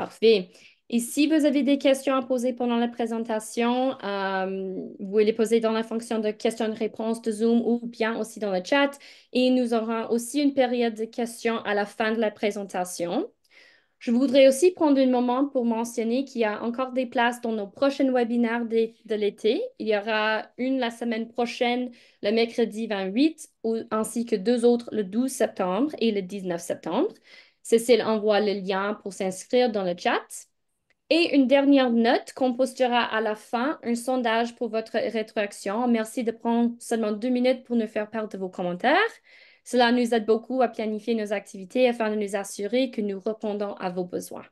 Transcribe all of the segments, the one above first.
Parfait. Et si vous avez des questions à poser pendant la présentation, euh, vous pouvez les poser dans la fonction de questions-réponses de Zoom ou bien aussi dans le chat. Et nous aurons aussi une période de questions à la fin de la présentation. Je voudrais aussi prendre un moment pour mentionner qu'il y a encore des places dans nos prochains webinaires de, l'été. Il y aura une la semaine prochaine, le mercredi 28, ainsi que deux autres le 12 septembre et le 19 septembre. Cécile envoie le lien pour s'inscrire dans le chat. Et une dernière note qu'on postera à la fin, un sondage pour votre rétroaction. Merci de prendre seulement deux minutes pour nous faire part de vos commentaires. Cela nous aide beaucoup à planifier nos activités afin de nous assurer que nous répondons à vos besoins.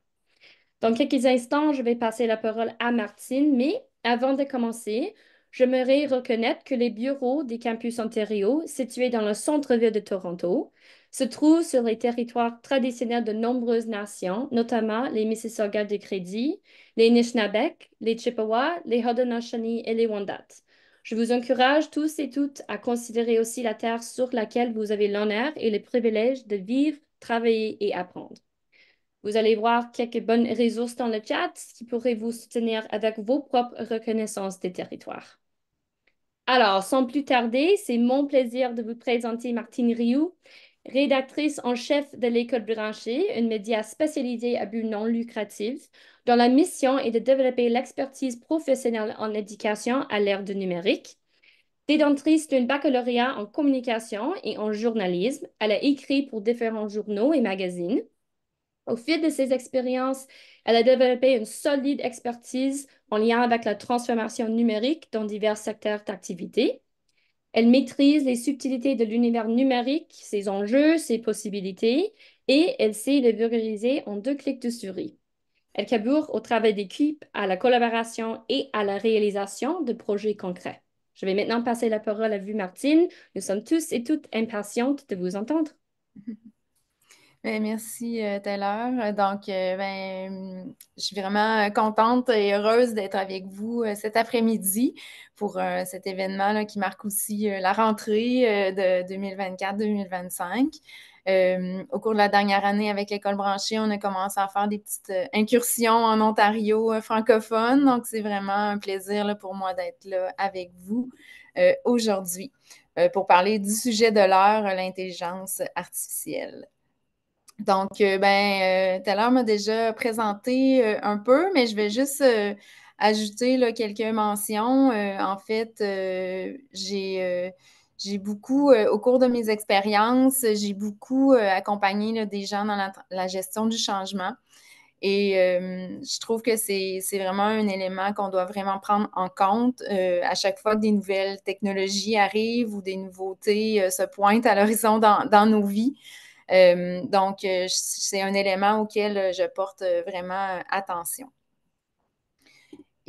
Dans quelques instants, je vais passer la parole à Martine, mais avant de commencer, j'aimerais reconnaître que les bureaux des campus Ontario, situés dans le centre-ville de Toronto, se trouvent sur les territoires traditionnels de nombreuses nations, notamment les Mississauga de Crédit, les Nishnabek, les Chippewa, les Haudenosaunee et les Wendat. Je vous encourage tous et toutes à considérer aussi la terre sur laquelle vous avez l'honneur et le privilège de vivre, travailler et apprendre. Vous allez voir quelques bonnes ressources dans le chat qui pourraient vous soutenir avec vos propres reconnaissances des territoires. Alors, sans plus tarder, c'est mon plaisir de vous présenter Martine Rioux, rédactrice en chef de l'École Branchée, une média spécialisée à but non lucratif, dont la mission est de développer l'expertise professionnelle en éducation à l'ère du numérique. Dédentrice d'une baccalauréat en communication et en journalisme, elle a écrit pour différents journaux et magazines. Au fil de ses expériences, elle a développé une solide expertise en lien avec la transformation numérique dans divers secteurs d'activité. Elle maîtrise les subtilités de l'univers numérique, ses enjeux, ses possibilités, et elle sait les vulgariser en deux clics de souris. Elle caboure au travail d'équipe, à la collaboration et à la réalisation de projets concrets. Je vais maintenant passer la parole à vous, Martine. Nous sommes tous et toutes impatientes de vous entendre. Ben, merci euh, Taylor. Donc, euh, ben, je suis vraiment contente et heureuse d'être avec vous euh, cet après-midi pour cet événement qui marque aussi la rentrée de 2024-2025. au cours de la dernière année avec l'école branchée, on a commencé à faire des petites incursions en Ontario francophone. Donc, c'est vraiment un plaisir pour moi d'être là avec vous aujourd'hui pour parler du sujet de l'heure, l'intelligence artificielle. Donc, euh, ben, euh, tout à l'heure m'a déjà présenté euh, un peu, mais je vais juste euh, ajouter quelques mentions. en fait, j'ai beaucoup, au cours de mes expériences, j'ai beaucoup accompagné des gens dans la, gestion du changement. Et je trouve que c'est vraiment un élément qu'on doit vraiment prendre en compte à chaque fois que des nouvelles technologies arrivent ou des nouveautés se pointent à l'horizon dans, nos vies. Euh, donc, euh, c'est un élément auquel euh, je porte vraiment attention.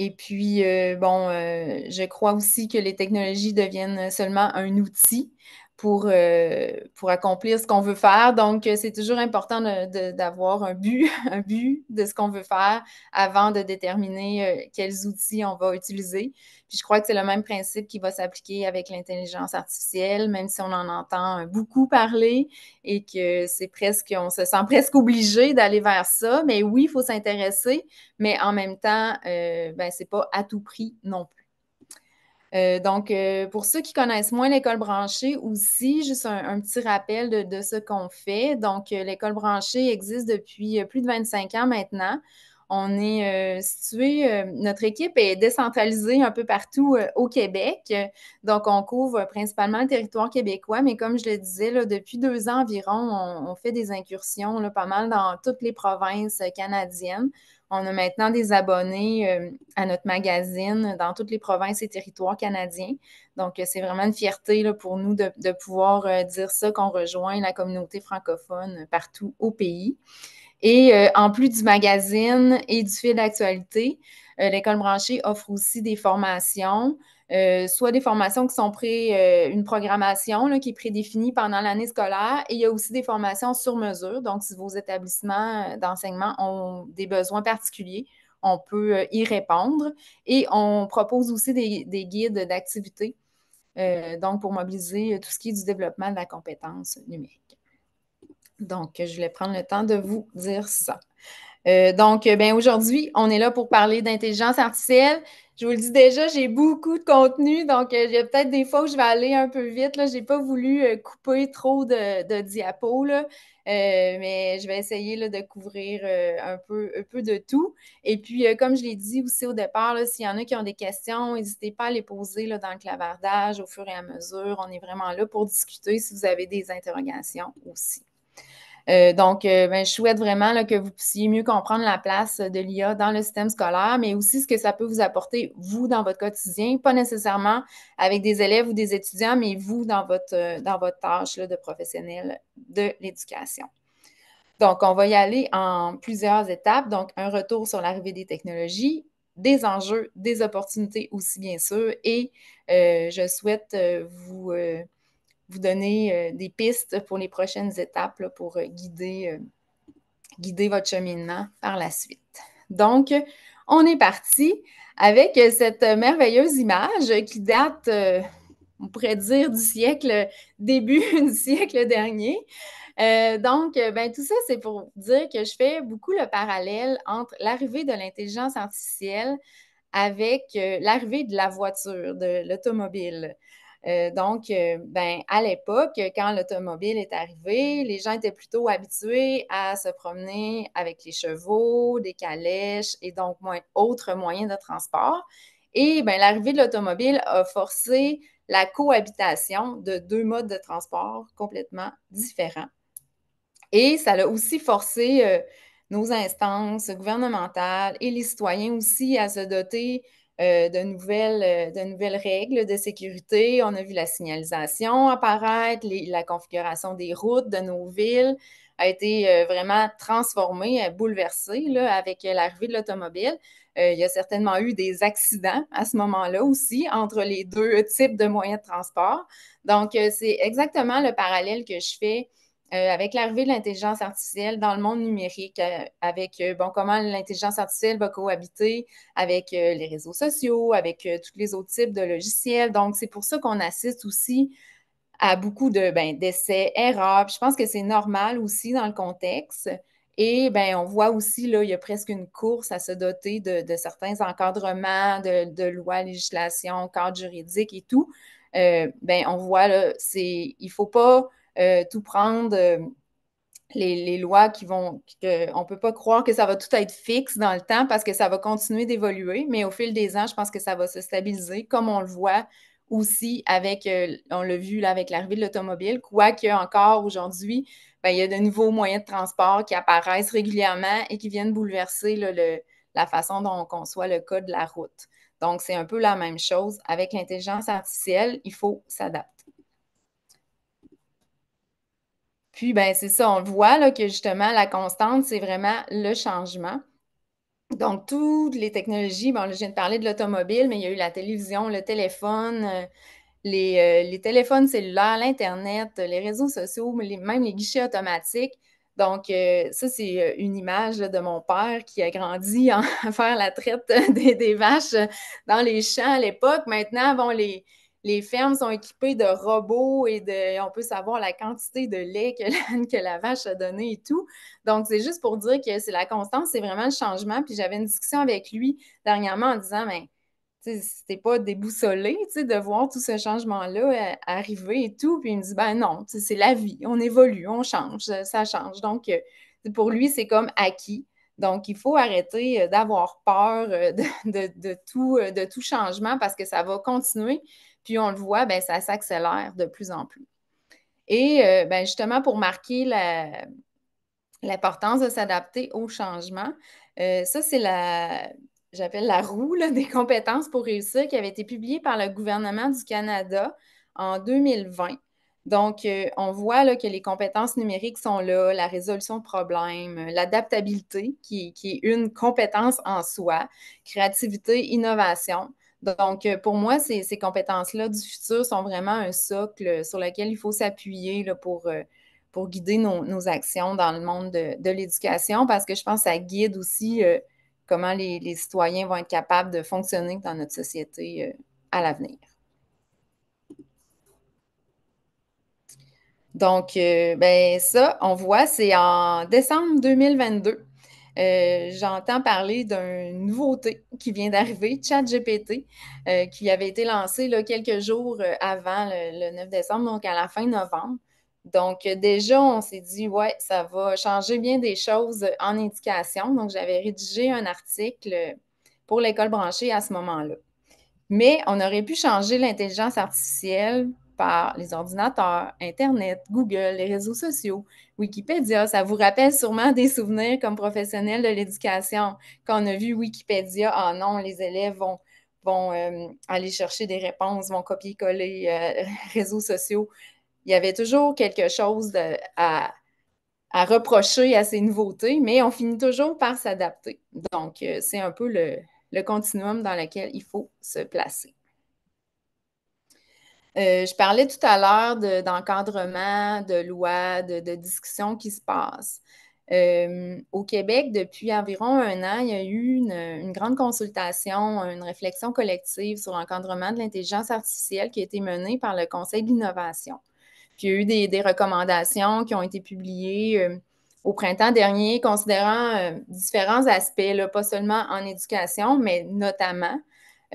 Et puis, bon, je crois aussi que les technologies deviennent seulement un outil pour, euh, pour accomplir ce qu'on veut faire. Donc, euh, c'est toujours important d'avoir un but, un but de ce qu'on veut faire avant de déterminer euh, quels outils on va utiliser. Puis je crois que c'est le même principe qui va s'appliquer avec l'intelligence artificielle, même si on en entend beaucoup parler et que c'est presque, on se sent presque obligé d'aller vers ça. Mais oui, il faut s'intéresser, mais en même temps, ce ben, c'est pas à tout prix non plus. Euh, donc, euh, pour ceux qui connaissent moins l'école branchée, aussi, juste un, petit rappel de, ce qu'on fait. Donc, euh, l'école branchée existe depuis plus de 25 ans maintenant. On est situé, notre équipe est décentralisée un peu partout au Québec. Donc, on couvre principalement le territoire québécois, mais comme je le disais, depuis deux ans environ, on, fait des incursions pas mal dans toutes les provinces canadiennes on a maintenant des abonnés euh, à notre magazine dans toutes les provinces et territoires canadiens. Donc, euh, c'est vraiment une fierté pour nous de, pouvoir euh, dire ça, qu'on rejoint la communauté francophone partout au pays. Et en plus du magazine et du fil d'actualité, l'école branchée offre aussi des formations. Euh, soit des formations qui sont pré, euh, une programmation qui est prédéfinie pendant l'année scolaire, et il y a aussi des formations sur mesure. Donc, si vos établissements d'enseignement ont des besoins particuliers, on peut euh, y répondre. Et on propose aussi des, guides d'activités, donc pour mobiliser tout ce qui est du développement de la compétence numérique. Donc, je voulais prendre le temps de vous dire ça. Euh, donc, euh, ben, aujourd'hui, on est là pour parler d'intelligence artificielle. Je vous le dis déjà, j'ai beaucoup de contenu, donc euh, il y a peut-être des fois où je vais aller un peu vite. Je n'ai pas voulu couper trop de, diapos, mais je vais essayer de couvrir un, peu, peu de tout. Et puis, comme je l'ai dit aussi au départ, s'il y en a qui ont des questions, n'hésitez pas à les poser dans le clavardage au fur et à mesure. On est vraiment là pour discuter si vous avez des interrogations aussi. Euh, donc, euh, ben, je souhaite vraiment que vous puissiez mieux comprendre la place de l'IA dans le système scolaire, mais aussi ce que ça peut vous apporter, vous, dans votre quotidien, pas nécessairement avec des élèves ou des étudiants, mais vous, dans votre, euh, dans votre tâche de professionnel de l'éducation. Donc, on va y aller en plusieurs étapes. Donc, un retour sur l'arrivée des technologies, des enjeux, des opportunités aussi, bien sûr, et je souhaite vous vous donner euh, des pistes pour les prochaines étapes pour euh, guider, euh, guider votre cheminement par la suite. Donc, on est parti avec cette merveilleuse image qui date, on pourrait dire, du siècle, début du siècle dernier. donc, ben, tout ça, c'est pour dire que je fais beaucoup le parallèle entre l'arrivée de l'intelligence artificielle avec l'arrivée de la voiture, de l'automobile. Euh, donc, euh, ben, à l'époque, quand l'automobile est arrivée, les gens étaient plutôt habitués à se promener avec les chevaux, des calèches et donc autres moyens de transport. Et ben, l'arrivée de l'automobile a forcé la cohabitation de deux modes de transport complètement différents. Et ça a aussi forcé euh, nos instances gouvernementales et les citoyens aussi à se doter euh, euh, de, nouvelles, règles de sécurité. On a vu la signalisation apparaître, la configuration des routes de nos villes a été euh, vraiment transformée, bouleversée là, avec l'arrivée de l'automobile. il y a certainement eu des accidents à ce moment-là aussi entre les deux types de moyens de transport. Donc, c'est exactement le parallèle que je fais euh, avec l'arrivée de l'intelligence artificielle dans le monde numérique, euh, avec euh, bon, comment l'intelligence artificielle va cohabiter avec les réseaux sociaux, avec tous les autres types de logiciels. Donc, c'est pour ça qu'on assiste aussi à beaucoup ben, d'essais, erreurs. je pense que c'est normal aussi dans le contexte. Et ben, on voit aussi, là, il y a presque une course à se doter de, certains encadrements, de, lois, législations, cadres juridiques et tout. ben, on voit, là, il ne faut pas euh, tout prendre. Euh, les, lois qui vont. on ne peut pas croire que ça va tout être fixe dans le temps parce que ça va continuer d'évoluer, mais au fil des ans, je pense que ça va se stabiliser, comme on le voit aussi avec, euh, on l'a vu avec l'arrivée de l'automobile, quoique encore aujourd'hui, ben, il y a de nouveaux moyens de transport qui apparaissent régulièrement et qui viennent bouleverser la façon dont on conçoit le code de la route. Donc, c'est un peu la même chose. Avec l'intelligence artificielle, il faut s'adapter. Puis, ben, c'est ça, on voit que justement, la constante, c'est vraiment le changement. Donc, toutes les technologies, bon, je viens de parler de l'automobile, mais il y a eu la télévision, le téléphone, euh, euh, les, téléphones cellulaires, l'Internet, les réseaux sociaux, même les guichets automatiques. Donc, euh, ça, c'est une image de mon père qui a grandi en, à faire la traite des, vaches dans les champs à l'époque. Maintenant, bon, les, les fermes sont équipées de robots et de, on peut savoir la quantité de lait que la, que la vache a donné et tout. Donc, c'est juste pour dire que c'est la constance, c'est vraiment le changement. Puis j'avais une discussion avec lui dernièrement en disant, mais ben, c'était pas déboussolé de voir tout ce changement-là euh, arriver et tout. Puis il me dit, ben non, c'est la vie, on évolue, on change, euh, ça change. Donc, euh, pour lui, c'est comme acquis. Donc, il faut arrêter d'avoir peur de tout changement parce que ça va continuer. Puis on le voit, ben, ça s'accélère de plus en plus. Et euh, ben, justement, pour marquer l'importance de s'adapter au changement, euh, ça, c'est la, j'appelle la roue des compétences pour réussir qui avait été publiée par le gouvernement du Canada en 2020. Donc, euh, on voit que les compétences numériques sont là, la résolution de problèmes, l'adaptabilité, qui, est une compétence en soi, créativité, innovation. Donc, euh, pour moi, ces, compétences-là du futur sont vraiment un socle euh, sur lequel il faut s'appuyer pour, euh, pour guider nos, actions dans le monde de, l'éducation, parce que je pense que ça guide aussi comment les, citoyens vont être capables de fonctionner dans notre société à l'avenir. Donc, ben, ça, on voit, c'est en décembre 2022 euh, j'entends parler d'une nouveauté qui vient d'arriver, ChatGPT, euh, qui avait été lancé là, quelques jours euh, avant le, le, 9 décembre, donc à la fin novembre. Donc, déjà, on s'est dit, ouais, ça va changer bien des choses en éducation. Donc, j'avais rédigé un article pour l'école branchée à ce moment-là. Mais on aurait pu changer l'intelligence artificielle par les ordinateurs, Internet, Google, les réseaux sociaux, Wikipédia. Ça vous rappelle sûrement des souvenirs comme professionnels de l'éducation. Quand on a vu Wikipédia, ah non, les élèves vont, vont euh, aller chercher des réponses, vont copier-coller euh, réseaux sociaux. Il y avait toujours quelque chose à, reprocher à ces nouveautés, mais on finit toujours par s'adapter. Donc, euh, c'est un peu le continuum dans lequel il faut se placer. Euh, je parlais tout à l'heure d'encadrement, de, lois, de, discussions qui se passent. Euh, au Québec, depuis environ un an, il y a eu une, grande consultation, une réflexion collective sur l'encadrement de l'intelligence artificielle qui a été menée par le Conseil d'innovation. il y a eu des, recommandations qui ont été publiées euh, au printemps dernier, considérant différents aspects, pas seulement en éducation, mais notamment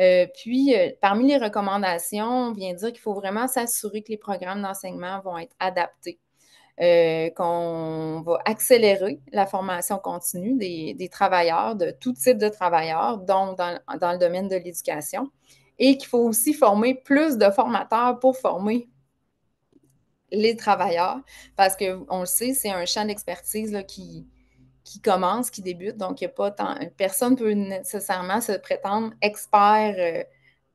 euh, puis, euh, parmi les recommandations, on vient dire qu'il faut vraiment s'assurer que les programmes d'enseignement vont être adaptés, euh, qu'on va accélérer la formation continue des, travailleurs, de tout type de travailleurs, donc dans le domaine de l'éducation, et qu'il faut aussi former plus de formateurs pour former les travailleurs, parce qu'on le sait, c'est un champ d'expertise qui, qui commence, qui débute. Donc, il y a pas tant, personne ne peut nécessairement se prétendre expert euh,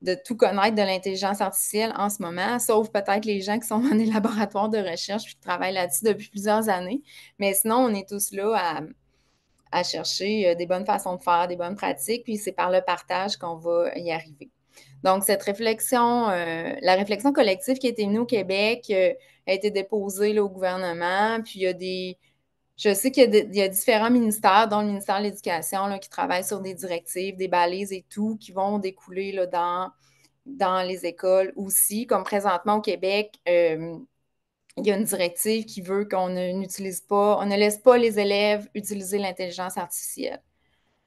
de tout connaître de l'intelligence artificielle en ce moment, sauf peut-être les gens qui sont dans des laboratoires de recherche et qui travaillent là-dessus depuis plusieurs années. Mais sinon, on est tous là à, chercher euh, des bonnes façons de faire, des bonnes pratiques, puis c'est par le partage qu'on va y arriver. Donc, cette réflexion, euh, la réflexion collective qui a été menée au Québec a été déposée au gouvernement, puis il y a des, je sais qu'il y, a différents ministères, dont le ministère de l'Éducation, qui travaillent sur des directives, des balises et tout, qui vont découler dans, dans les écoles aussi. Comme présentement au Québec, euh, il y a une directive qui veut qu'on n'utilise pas, on ne laisse pas les élèves utiliser l'intelligence artificielle.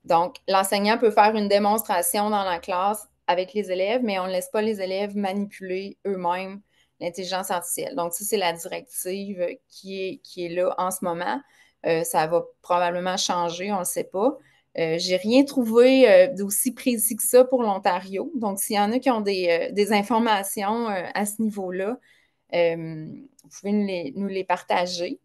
Donc, l'enseignant peut faire une démonstration dans la classe avec les élèves, mais on ne laisse pas les élèves manipuler eux-mêmes l'intelligence artificielle. Donc, ça, c'est la directive qui est, qui est là en ce moment. Euh, ça va probablement changer, on ne le sait pas. Je euh, J'ai rien trouvé euh, d'aussi précis que ça pour l'Ontario. Donc, s'il y en a qui ont des, informations à ce niveau-là, vous pouvez nous les, partager.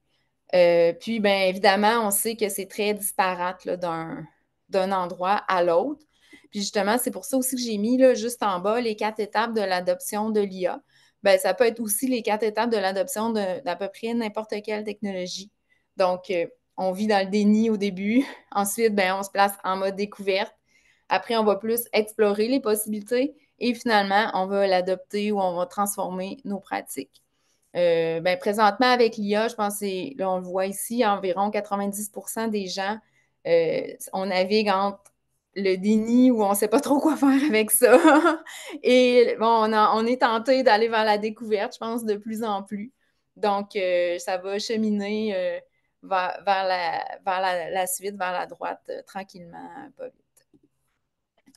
puis, bien évidemment, on sait que c'est très disparate d'un endroit à l'autre. Puis justement, c'est pour ça aussi que j'ai mis là, juste en bas les quatre étapes de l'adoption de l'IA. Ben, ça peut être aussi les quatre étapes de l'adoption d'à peu près n'importe quelle technologie. Donc, euh, on vit dans le déni au début. Ensuite, ben, on se place en mode découverte. Après, on va plus explorer les possibilités et finalement, on va l'adopter ou on va transformer nos pratiques. Euh, ben, présentement, avec l'IA, je pense que là, on le voit ici, environ 90 des gens, euh, on navigue entre le déni où on ne sait pas trop quoi faire avec ça. et bon, on, est tenté d'aller vers la découverte, je pense, de plus en plus. Donc, ça va cheminer vers, la, suite, vers la droite, euh, tranquillement, pas vite.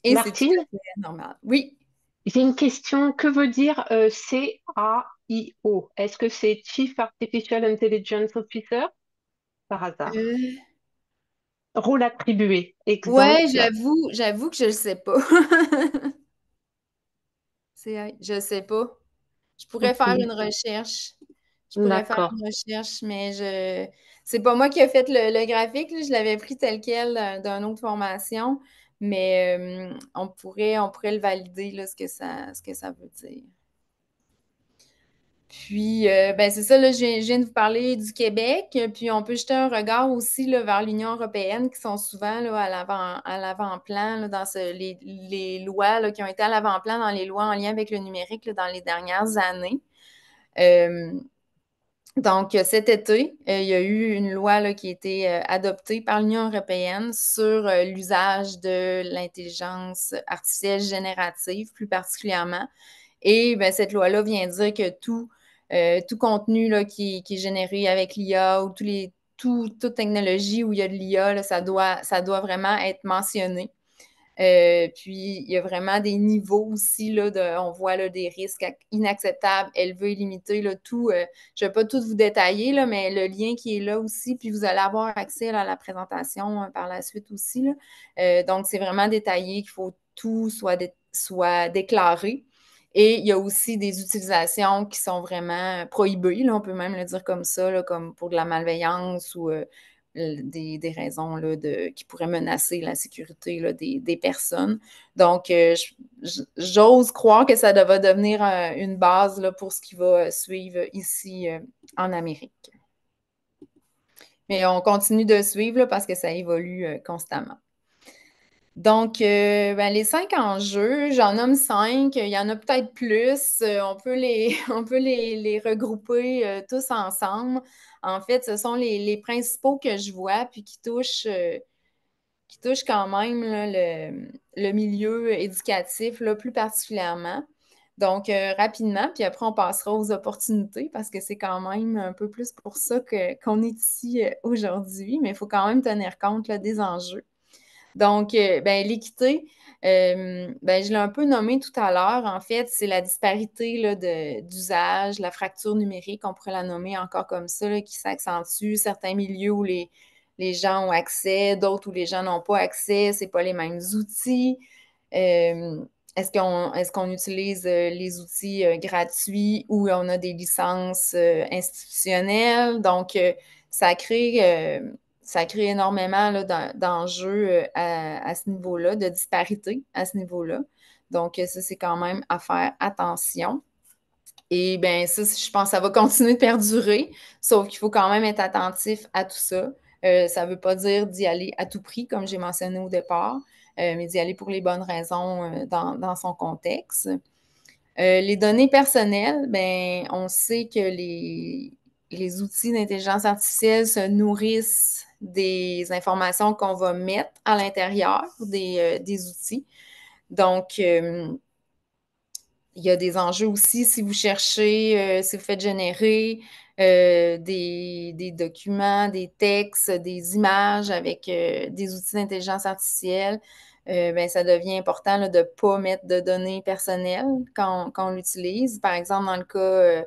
Et c'est normal. Oui. J'ai une question. Que veut dire euh, C-A-I-O? CAIO? Est-ce que c'est Chief Artificial Intelligence Officer par hasard? Euh. Rôle attribué. Oui, j'avoue, j'avoue que je ne sais pas. je ne sais pas. Je pourrais faire une recherche. Je pourrais faire une recherche, mais je c'est pas moi qui ai fait le, graphique. Je l'avais pris tel quel euh, d'une autre formation, mais euh, on, pourrait, on pourrait le valider, là, ce, que ça, ce que ça veut dire. Puis, euh, ben, c'est ça, là, je, viens de vous parler du Québec. Puis, on peut jeter un regard aussi là, vers l'Union européenne, qui sont souvent là, à l'avant-plan, dans les, lois qui ont été à l'avant-plan dans les lois en lien avec le numérique dans les dernières années. Donc, euh, cet été, euh, il y a eu une loi qui a été euh, adoptée par l'Union européenne sur l'usage de l'intelligence artificielle générative, plus particulièrement. Et ben, cette loi-là vient dire que tout, contenu qui, est généré avec l'IA ou tous les, tout, toute technologie où il y a de l'IA, ça doit vraiment être mentionné. Euh, puis, il y a vraiment des niveaux aussi, là, de, on voit là, des risques inacceptables, élevés, limités, là, tout. Euh, je ne vais pas tout vous détailler, là, mais le lien qui est là aussi, puis vous allez avoir accès à la présentation euh, par la suite aussi. donc, c'est vraiment détaillé qu'il faut tout soit, déclaré. Et il y a aussi des utilisations qui sont vraiment prohibées, là, on peut même le dire comme ça, comme pour de la malveillance ou des, raisons là, de, qui pourraient menacer la sécurité des, personnes. Donc, euh, j'ose croire que ça va devenir euh, une base pour ce qui va suivre ici euh, en Amérique. Mais on continue de suivre parce que ça évolue constamment. Donc, euh, ben, les cinq enjeux, j'en nomme cinq, il y en a peut-être plus, euh, on peut les, on peut les, regrouper euh, tous ensemble. En fait, ce sont les, principaux que je vois, puis qui touchent, qui quand même le, milieu éducatif là, plus particulièrement. Donc, rapidement, puis après, on passera aux opportunités parce que c'est quand même un peu plus pour ça qu'on est ici aujourd'hui, mais il faut quand même tenir compte des enjeux. Donc, euh, ben, l'équité, euh, ben, je l'ai un peu nommé tout à l'heure. En fait, c'est la disparité d'usage, la fracture numérique, on pourrait la nommer encore comme ça, qui s'accentue. Certains milieux où les, gens ont accès, d'autres où les gens n'ont pas accès, ce pas les mêmes outils. Euh, est-ce qu'on est ce qu'on utilise les outils gratuits ou on a des licences institutionnelles? Donc, ça crée ça crée énormément d'enjeux euh, à, ce niveau-là, de disparité à ce niveau-là. Donc, euh, ça, c'est quand même à faire attention. Et bien, ça, je pense que ça va continuer de perdurer, sauf qu'il faut quand même être attentif à tout ça. Euh, ça ne veut pas dire d'y aller à tout prix, comme j'ai mentionné au départ, mais d'y aller pour les bonnes raisons dans, son contexte. les données personnelles, ben, on sait que les outils d'intelligence artificielle se nourrissent des informations qu'on va mettre à l'intérieur des, euh, outils. Donc, euh, il y a des enjeux aussi si vous cherchez, euh, si vous faites générer des, documents, des textes, des images avec des outils d'intelligence artificielle. Euh, ben, ça devient important de ne pas mettre de données personnelles quand, quand on l'utilise. Par exemple, dans le cas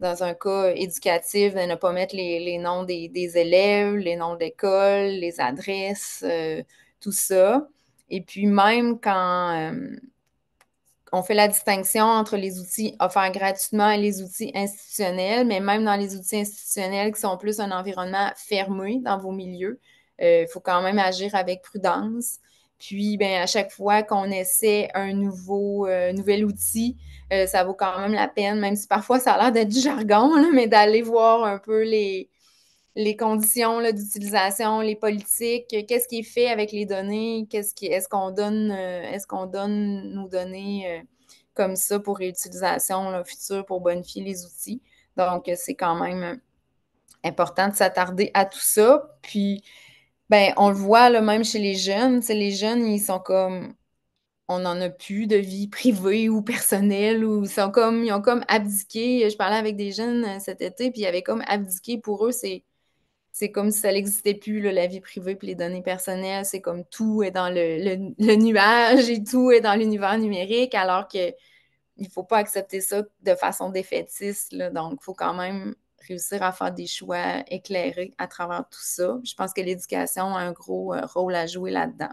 dans un cas éducatif, de ne pas mettre les, noms des, élèves, les noms d'école, les adresses, euh, tout ça. Et puis même quand euh, on fait la distinction entre les outils offerts gratuitement et les outils institutionnels, mais même dans les outils institutionnels qui sont plus un environnement fermé dans vos milieux, il euh, faut quand même agir avec prudence. Puis, ben, à chaque fois qu'on essaie un nouveau, euh, nouvel outil, euh, ça vaut quand même la peine, même si parfois ça a l'air d'être du jargon, mais d'aller voir un peu les, les conditions d'utilisation, les politiques, qu'est-ce qui est fait avec les données, qu'est-ce qui, est-ce qu'on donne, euh, est-ce qu'on donne nos données comme ça pour réutilisation future, pour bonifier les outils. Donc, c'est quand même important de s'attarder à tout ça. Puis, ben, on le voit même chez les jeunes. Les jeunes, ils sont comme on n'en a plus de vie privée ou personnelle ou ils sont comme ils ont comme abdiqué. Je parlais avec des jeunes euh, cet été, puis ils avaient comme abdiqué pour eux, c'est. C'est comme si ça n'existait plus, la vie privée puis les données personnelles. C'est comme tout est dans le, nuage et tout est dans l'univers numérique, alors qu'il ne faut pas accepter ça de façon défaitiste. donc, il faut quand même réussir à faire des choix éclairés à travers tout ça. Je pense que l'éducation a un gros euh, rôle à jouer là-dedans.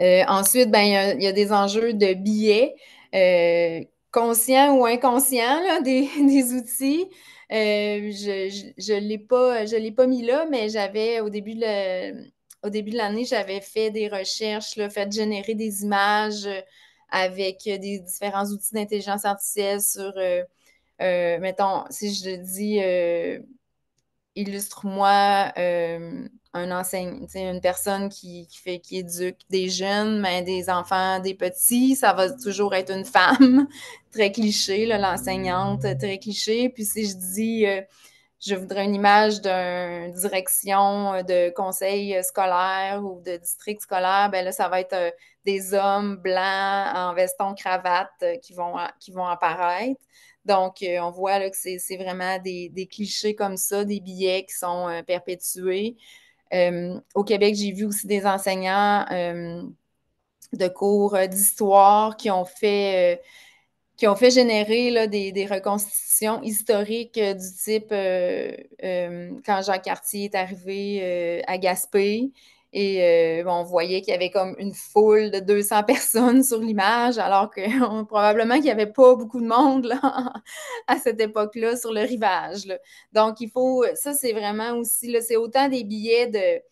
Euh, ensuite, ben, il, y a, des enjeux de biais, euh, conscients ou inconscients, des, outils. je ne l'ai pas, je l'ai pas mis là, mais j'avais au début de l'année, j'avais fait des recherches, le fait générer des images avec des différents outils d'intelligence artificielle sur euh, mettons, si je dis euh, illustre-moi euh, une personne qui, fait qui éduque des jeunes, mais des enfants, des petits, ça va toujours être une femme, très cliché, l'enseignante, très cliché. Puis si je dis je voudrais une image d'une direction de conseil scolaire ou de district scolaire, ben là, ça va être des hommes blancs en veston cravate qui vont, qui vont apparaître. Donc, euh, on voit que c'est vraiment des, clichés comme ça, des billets qui sont euh, perpétués. Euh, au Québec, j'ai vu aussi des enseignants de cours d'histoire qui ont fait générer des, reconstitutions historiques du type quand Jacques Cartier est arrivé à Gaspé. Et euh, on voyait qu'il y avait comme une foule de 200 personnes sur l'image, alors que probablement qu'il n'y avait pas beaucoup de monde à cette époque-là sur le rivage. Donc, il faut, ça c'est vraiment aussi, c'est autant des billets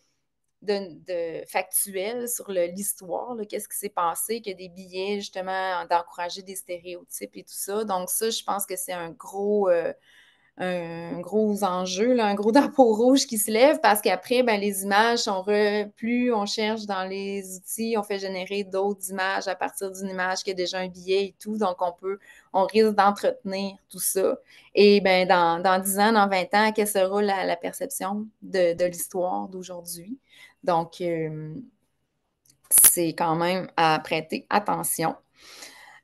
de, de, factuels sur l'histoire, qu'est-ce qui s'est passé, que des billets justement d'encourager des stéréotypes et tout ça. Donc, ça, je pense que c'est un gros... Euh, un gros enjeu, un gros drapeau rouge qui se lève parce qu'après, ben, les images sont plus on cherche dans les outils, on fait générer d'autres images à partir d'une image qui a déjà un billet et tout. Donc, on peut, on risque d'entretenir tout ça. Et ben, dans, dans 10 ans, dans 20 ans, quelle sera la, la perception de, l'histoire d'aujourd'hui? Donc, euh, c'est quand même à prêter attention.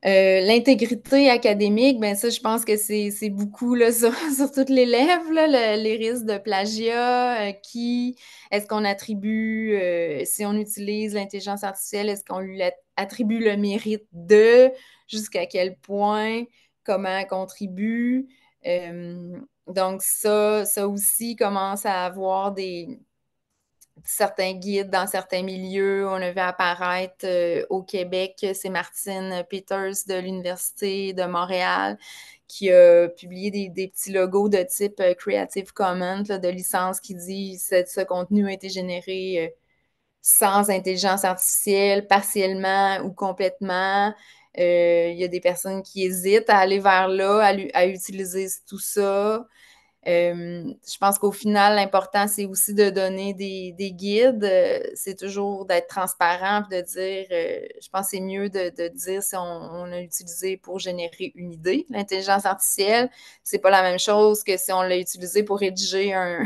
Euh, l'intégrité académique, ben ça, je pense que c'est beaucoup là, sur, toutes les lèvres, les risques de plagiat, euh, qui est-ce qu'on attribue, euh, si on utilise l'intelligence artificielle, est-ce qu'on lui attribue le mérite de, jusqu'à quel point, comment elle contribue. donc ça, ça aussi commence à avoir des, certains guides dans certains milieux. On a vu apparaître euh, au Québec, c'est Martine Peters de l'Université de Montréal qui a publié des, petits logos de type euh, Creative Commons, de licence qui dit que ce contenu a été généré euh, sans intelligence artificielle, partiellement ou complètement. Il y a des personnes qui hésitent à aller vers là, à utiliser tout ça. Euh, je pense qu'au final, l'important, c'est aussi de donner des, guides. Euh, c'est toujours d'être transparent de dire, euh, je pense que c'est mieux de, dire si on, l'a utilisé pour générer une idée. L'intelligence artificielle, c'est pas la même chose que si on l'a utilisé pour rédiger un,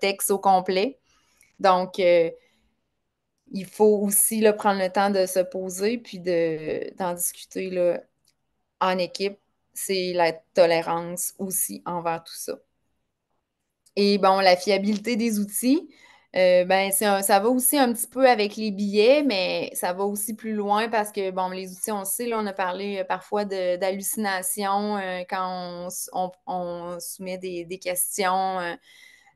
texte au complet. Donc, il faut aussi prendre le temps de se poser puis d'en discuter en équipe. C'est la tolérance aussi envers tout ça. Et bon, la fiabilité des outils, euh, ben, ça va aussi un petit peu avec les billets, mais ça va aussi plus loin parce que, bon, les outils, on sait, là, on a parlé euh, parfois d'hallucinations euh, quand on, soumet des, questions euh,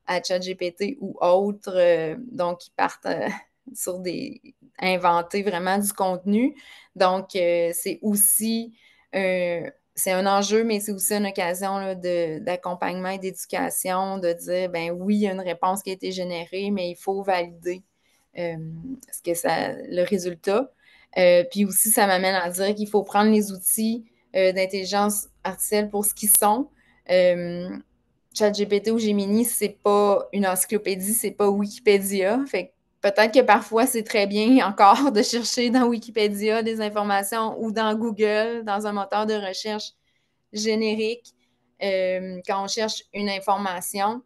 à ChatGPT ou autres, donc ils partent sur des. inventer vraiment du contenu. Donc, c'est aussi c'est un enjeu, mais c'est aussi une occasion d'accompagnement et d'éducation, de dire, ben oui, il y a une réponse qui a été générée, mais il faut valider euh, ce que ça, le résultat. Euh, puis aussi, ça m'amène à dire qu'il faut prendre les outils euh, d'intelligence artificielle pour ce qu'ils sont. ChatGPT ou Gemini, c'est pas une encyclopédie, c'est pas Wikipédia. Fait Peut-être que parfois, c'est très bien encore de chercher dans Wikipédia des informations ou dans Google, dans un moteur de recherche générique. Euh, quand on cherche une information,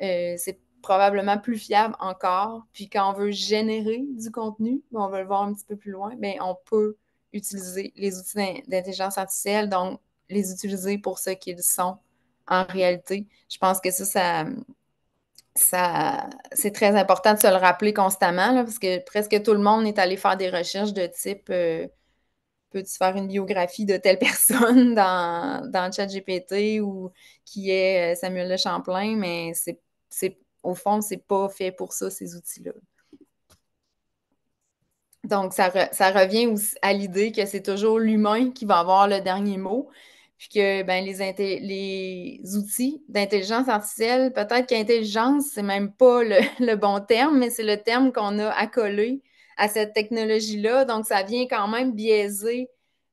euh, c'est probablement plus fiable encore. Puis quand on veut générer du contenu, ben, on veut le voir un petit peu plus loin, bien, on peut utiliser les outils d'intelligence artificielle, donc les utiliser pour ce qu'ils sont en réalité. Je pense que ça, ça, ça, c'est très important de se le rappeler constamment, parce que presque tout le monde est allé faire des recherches de type euh, peux-tu faire une biographie de telle personne dans, dans ChatGPT ou qui est euh, Samuel Le Champlain, mais c'est, c'est, au fond, c'est pas fait pour ça, ces outils-là. Donc, ça, ça revient à l'idée que c'est toujours l'humain qui va avoir le dernier mot, puis que ben, les, outils d'intelligence artificielle, peut-être qu'intelligence, c'est même pas le, bon terme, mais c'est le terme qu'on a accolé à cette technologie-là. Donc, ça vient quand même biaiser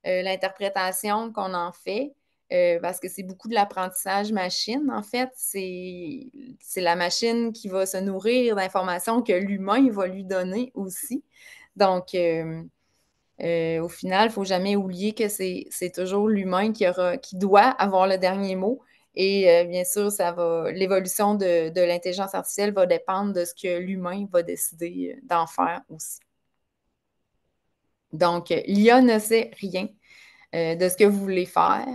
euh, l'interprétation qu'on en fait. Euh, parce que c'est beaucoup de l'apprentissage machine, en fait. C'est la machine qui va se nourrir d'informations que l'humain va lui donner aussi. Donc, euh, euh, au final, il ne faut jamais oublier que c'est toujours l'humain qui, doit avoir le dernier mot. Et euh, bien sûr, ça va l'évolution de, l'intelligence artificielle va dépendre de ce que l'humain va décider euh, d'en faire aussi. Donc, l'IA ne sait rien de ce que vous voulez faire.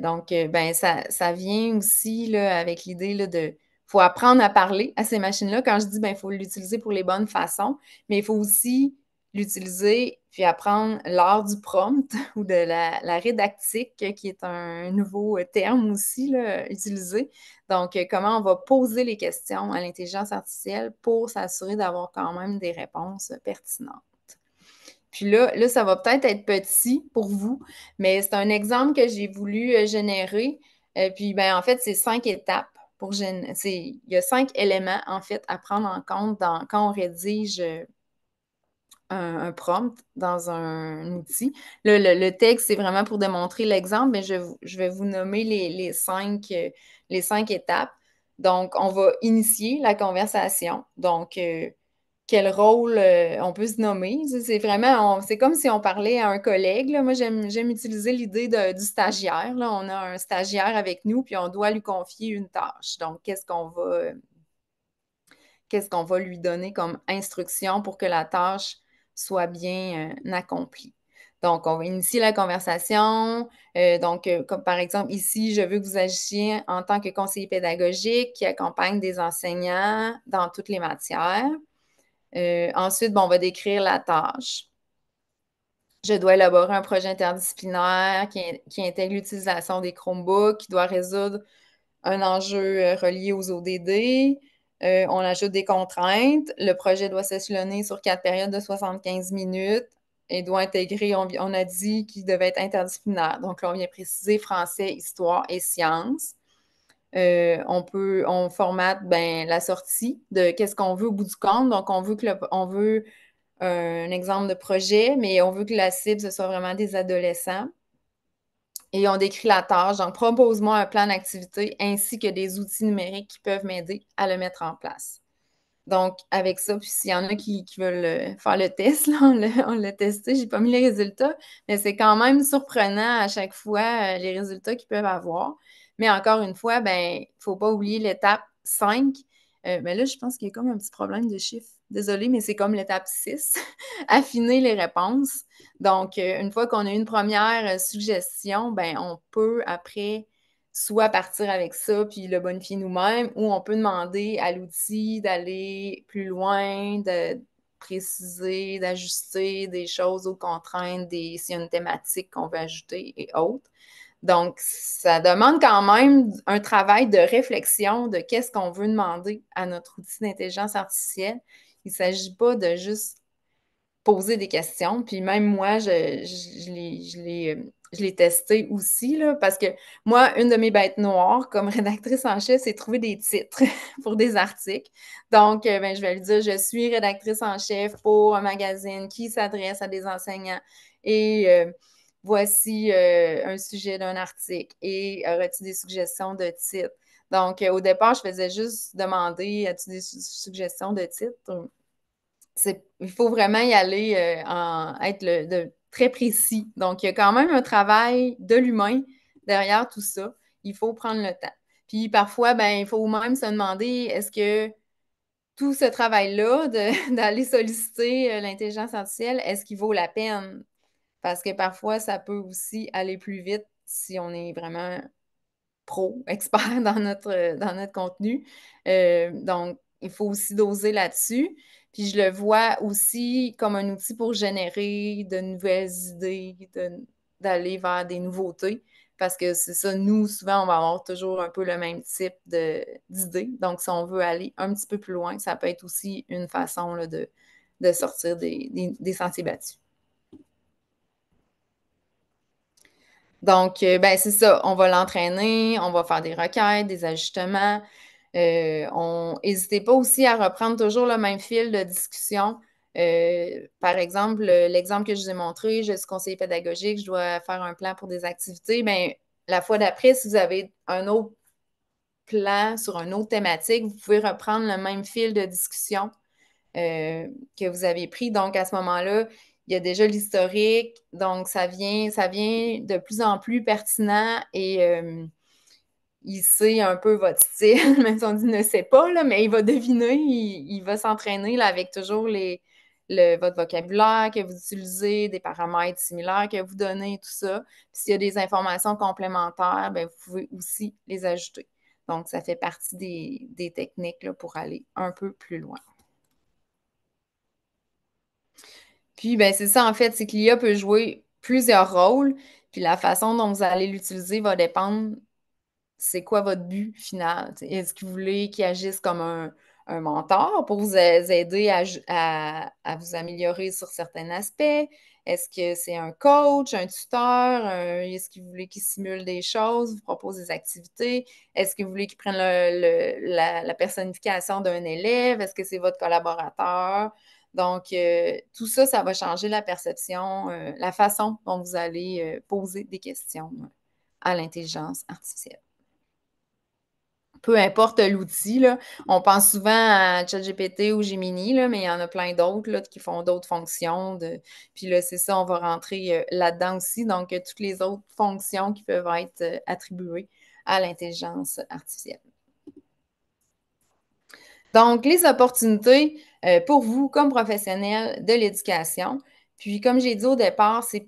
donc, ben, ça, vient aussi avec l'idée de faut apprendre à parler à ces machines-là. Quand je dis ben, faut l'utiliser pour les bonnes façons, mais il faut aussi l'utiliser puis apprendre l'art du prompt ou de la, rédactique, qui est un nouveau euh, terme aussi là, utilisé. Donc, euh, comment on va poser les questions à l'intelligence artificielle pour s'assurer d'avoir quand même des réponses euh, pertinentes. Puis là, là ça va peut-être être petit pour vous, mais c'est un exemple que j'ai voulu générer. puis, ben, en fait, c'est cinq étapes. Pour générer, il y a cinq éléments, en fait, à prendre en compte dans, quand on rédige un, prompt dans un outil. Le, texte, c'est vraiment pour démontrer l'exemple, mais je, vais vous nommer les, cinq, euh, les cinq étapes. Donc, on va initier la conversation. Donc, euh, quel rôle euh, on peut se nommer. C'est vraiment, c'est comme si on parlait à un collègue. Moi, j'aime utiliser l'idée du stagiaire. Là. On a un stagiaire avec nous, puis on doit lui confier une tâche. Donc, qu'est-ce qu'on va, qu'est-ce qu'on va lui donner comme instruction pour que la tâche soit bien euh, accompli. Donc, on va initier la conversation. Euh, donc, euh, comme par exemple, ici, je veux que vous agissiez en tant que conseiller pédagogique qui accompagne des enseignants dans toutes les matières. ensuite, on va décrire la tâche. Je dois élaborer un projet interdisciplinaire qui, qui intègre l'utilisation des Chromebooks, qui doit résoudre un enjeu relié aux ODD. Euh, on ajoute des contraintes. Le projet doit s'échelonner sur quatre périodes de 75 minutes et doit intégrer, on, a dit qu'il devait être interdisciplinaire. Donc, là, on vient préciser français, histoire et sciences. Euh, on peut, on formate ben, la sortie de qu'est-ce qu'on veut au bout du compte. Donc, on veut que on veut euh, un exemple de projet, mais on veut que la cible, ce soit vraiment des adolescents et on décrit la tâche. Donc, propose-moi un plan d'activité ainsi que des outils numériques qui peuvent m'aider à le mettre en place. Donc, avec ça, puis s'il y en a qui, veulent euh, faire le test, là, on l'a testé, j'ai pas mis les résultats, mais c'est quand même surprenant à chaque fois euh, les résultats qu'ils peuvent avoir. Mais encore une fois, ben, il ne faut pas oublier l'étape 5. mais euh, ben là, je pense qu'il y a comme un petit problème de chiffres désolée, mais c'est comme l'étape 6, affiner les réponses. Donc, euh, une fois qu'on a une première euh, suggestion, ben, on peut après soit partir avec ça, puis le bonifier nous-mêmes, ou on peut demander à l'outil d'aller plus loin, de préciser, d'ajuster des choses aux contraintes, s'il y a une thématique qu'on veut ajouter et autres. Donc, ça demande quand même un travail de réflexion de qu'est-ce qu'on veut demander à notre outil d'intelligence artificielle il ne s'agit pas de juste poser des questions. Puis même moi, je, je l'ai je euh, testé aussi, là, parce que moi, une de mes bêtes noires comme rédactrice en chef, c'est trouver des titres pour des articles. Donc, euh, ben, je vais lui dire, je suis rédactrice en chef pour un magazine qui s'adresse à des enseignants et euh, voici un sujet d'un article et aurais-tu des suggestions de titres? Donc, euh, au départ, je faisais juste demander as-tu des suggestions de titres Il faut vraiment y aller euh, en être de, très précis. Donc, il y a quand même un travail de l'humain derrière tout ça. Il faut prendre le temps. Puis parfois, ben, il faut même se demander est-ce que tout ce travail-là d'aller solliciter euh, l'intelligence artificielle, est-ce qu'il vaut la peine? Parce que parfois, ça peut aussi aller plus vite si on est vraiment pro, expert dans notre, euh, dans notre contenu. Euh, donc, il faut aussi doser là-dessus. Puis je le vois aussi comme un outil pour générer de nouvelles idées, d'aller vers des nouveautés. Parce que c'est ça, nous, souvent, on va avoir toujours un peu le même type d'idées. Donc, si on veut aller un petit peu plus loin, ça peut être aussi une façon de, de sortir des sentiers battus. Donc, euh, ben, c'est ça, on va l'entraîner, on va faire des requêtes, des ajustements. Euh, n'hésitez pas aussi à reprendre toujours le même fil de discussion. Euh, par exemple, l'exemple que je vous ai montré, je suis conseiller pédagogique, je dois faire un plan pour des activités. Bien, la fois d'après, si vous avez un autre plan sur une autre thématique, vous pouvez reprendre le même fil de discussion que vous avez pris. Donc, à ce moment-là, il y a déjà l'historique, donc ça vient, ça vient de plus en plus pertinent et euh, il sait un peu votre style, même si on dit ne sait pas, mais il va deviner, il, va s'entraîner avec toujours votre vocabulaire que vous utilisez, des paramètres similaires que vous donnez, tout ça. Puis s'il y a des informations complémentaires, ben, vous pouvez aussi les ajouter. Donc, ça fait partie des, techniques pour aller un peu plus loin. Puis, ben, c'est ça, en fait, c'est que l'IA peut jouer plusieurs rôles, puis la façon dont vous allez l'utiliser va dépendre c'est quoi votre but final. Est-ce que vous voulez qu'il agisse comme un, mentor pour vous aider à, vous améliorer sur certains aspects? Est-ce que c'est un coach, un tuteur? Est-ce que vous voulez qu'il simule des choses, vous propose des activités? Est-ce que vous voulez qu'il prenne la, la, personnification d'un élève? Est-ce que c'est votre collaborateur? Donc, euh, tout ça, ça va changer la perception, euh, la façon dont vous allez euh, poser des questions à l'intelligence artificielle. Peu importe l'outil, on pense souvent à ChatGPT ou Gemini, mais il y en a plein d'autres qui font d'autres fonctions. Puis là, c'est ça, on va rentrer là-dedans aussi. Donc, toutes les autres fonctions qui peuvent être attribuées à l'intelligence artificielle. Donc, les opportunités euh, pour vous comme professionnel de l'éducation. Puis, comme j'ai dit au départ, ce n'est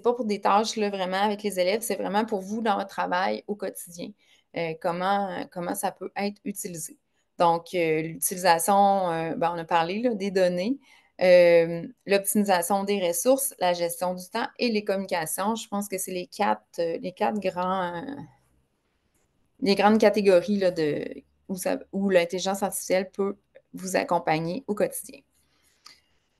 pas, pour des tâches là, vraiment avec les élèves, c'est vraiment pour vous dans votre travail au quotidien, euh, comment, ça peut être utilisé. Donc, euh, l'utilisation, ben, on a parlé des données, l'optimisation des ressources, la gestion du temps et les communications. Je pense que c'est les quatre, les quatre grands, les grandes catégories là, de, où, l'intelligence artificielle peut vous accompagner au quotidien.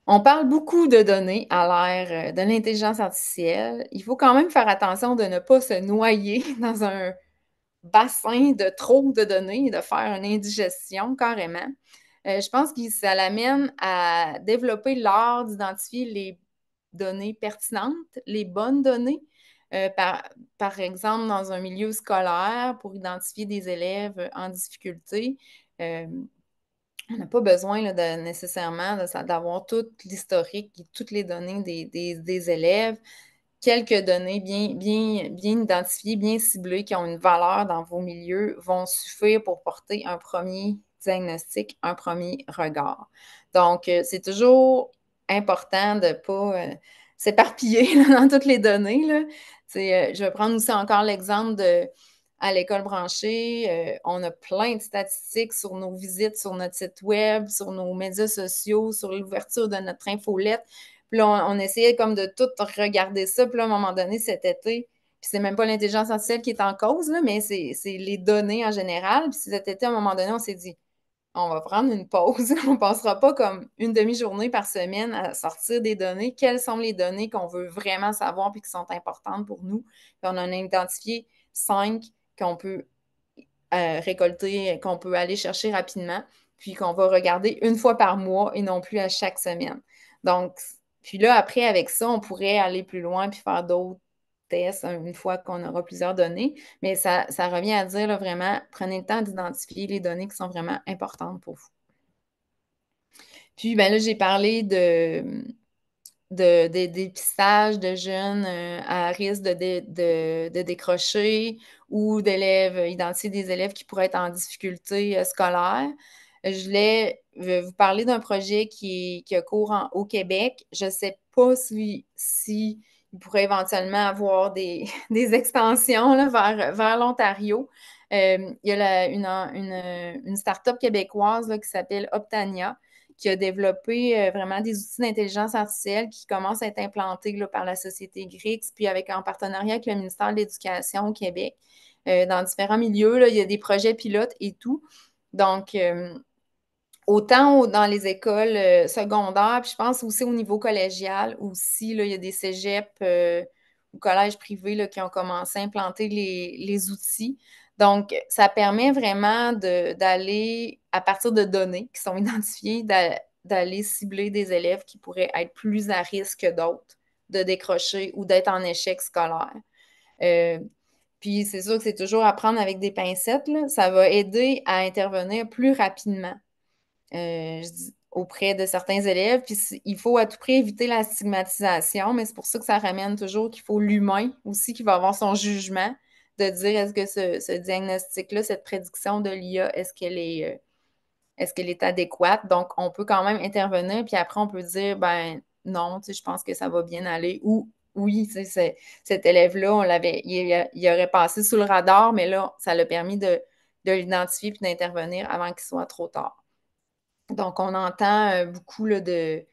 On parle beaucoup de données à l'ère euh, de l'intelligence artificielle. Il faut quand même faire attention de ne pas se noyer dans un bassin de trop de données et de faire une indigestion carrément. Euh, je pense que ça l'amène à développer l'art d'identifier les données pertinentes, les bonnes données, euh, par, exemple dans un milieu scolaire pour identifier des élèves en difficulté. Euh, on n'a pas besoin de, nécessairement d'avoir tout l'historique et toutes les données des, élèves, quelques données bien, identifiées, bien ciblées, qui ont une valeur dans vos milieux, vont suffire pour porter un premier diagnostic, un premier regard. Donc, euh, c'est toujours important de ne pas s'éparpiller dans toutes les données, là, euh, je vais prendre aussi encore l'exemple de à l'école branchée, euh, on a plein de statistiques sur nos visites, sur notre site web, sur nos médias sociaux, sur l'ouverture de notre infolette. Puis là, on, essayait comme de tout regarder ça. Puis là, à un moment donné, cet été, puis c'est même pas l'intelligence artificielle qui est en cause, mais c'est les données en général. Puis cet été, à un moment donné, on s'est dit, on va prendre une pause. on ne passera pas comme une demi-journée par semaine à sortir des données. Quelles sont les données qu'on veut vraiment savoir et qui sont importantes pour nous? on en a identifié cinq qu'on peut euh, récolter, qu'on peut aller chercher rapidement, puis qu'on va regarder une fois par mois et non plus à chaque semaine. Donc, puis là, après, avec ça, on pourrait aller plus loin puis faire d'autres une fois qu'on aura plusieurs données, mais ça, revient à dire vraiment, prenez le temps d'identifier les données qui sont vraiment importantes pour vous. Puis, ben là, j'ai parlé de, de, dépistage de jeunes euh, à risque de, décrocher ou d'élèves, euh, identifier des élèves qui pourraient être en difficulté euh, scolaire. Je voulais vous parler d'un projet qui, qui a cours au Québec. Je ne sais pas si pourrait éventuellement avoir des, des extensions là, vers, l'Ontario. Euh, il y a une, une, start-up québécoise qui s'appelle Optania, qui a développé euh, vraiment des outils d'intelligence artificielle qui commencent à être implantés par la société Grix, puis avec, en partenariat avec le ministère de l'Éducation au Québec. Euh, dans différents milieux, là, il y a des projets pilotes et tout. Donc, autant dans les écoles euh, secondaires, puis je pense aussi au niveau collégial aussi, là, il y a des cégeps euh, ou collèges privés là, qui ont commencé à implanter les, outils. Donc, ça permet vraiment d'aller, à partir de données qui sont identifiées, d'aller cibler des élèves qui pourraient être plus à risque que d'autres de décrocher ou d'être en échec scolaire. Euh, puis c'est sûr que c'est toujours à prendre avec des pincettes. Ça va aider à intervenir plus rapidement. Euh, auprès de certains élèves. Puis il faut à tout prix éviter la stigmatisation, mais c'est pour ça que ça ramène toujours qu'il faut l'humain aussi qui va avoir son jugement de dire est-ce que ce, diagnostic-là, cette prédiction de l'IA, est-ce qu'elle est, euh, est-ce est adéquate? Donc, on peut quand même intervenir, puis après, on peut dire ben non, je pense que ça va bien aller ou oui, tu cet élève-là, on l'avait, il, aurait passé sous le radar, mais là, ça l'a permis de, l'identifier puis d'intervenir avant qu'il soit trop tard. Donc, on entend euh, beaucoup de.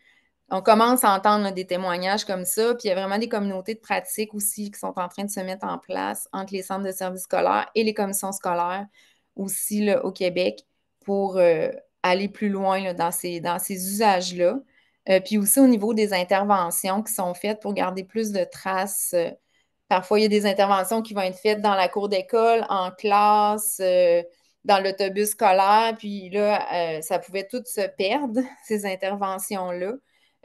On commence à entendre des témoignages comme ça. Puis il y a vraiment des communautés de pratique aussi qui sont en train de se mettre en place entre les centres de services scolaires et les commissions scolaires aussi au Québec pour euh, aller plus loin dans ces, usages-là. Euh, puis aussi au niveau des interventions qui sont faites pour garder plus de traces. parfois, il y a des interventions qui vont être faites dans la cour d'école, en classe dans l'autobus scolaire, puis là, euh, ça pouvait tout se perdre, ces interventions-là,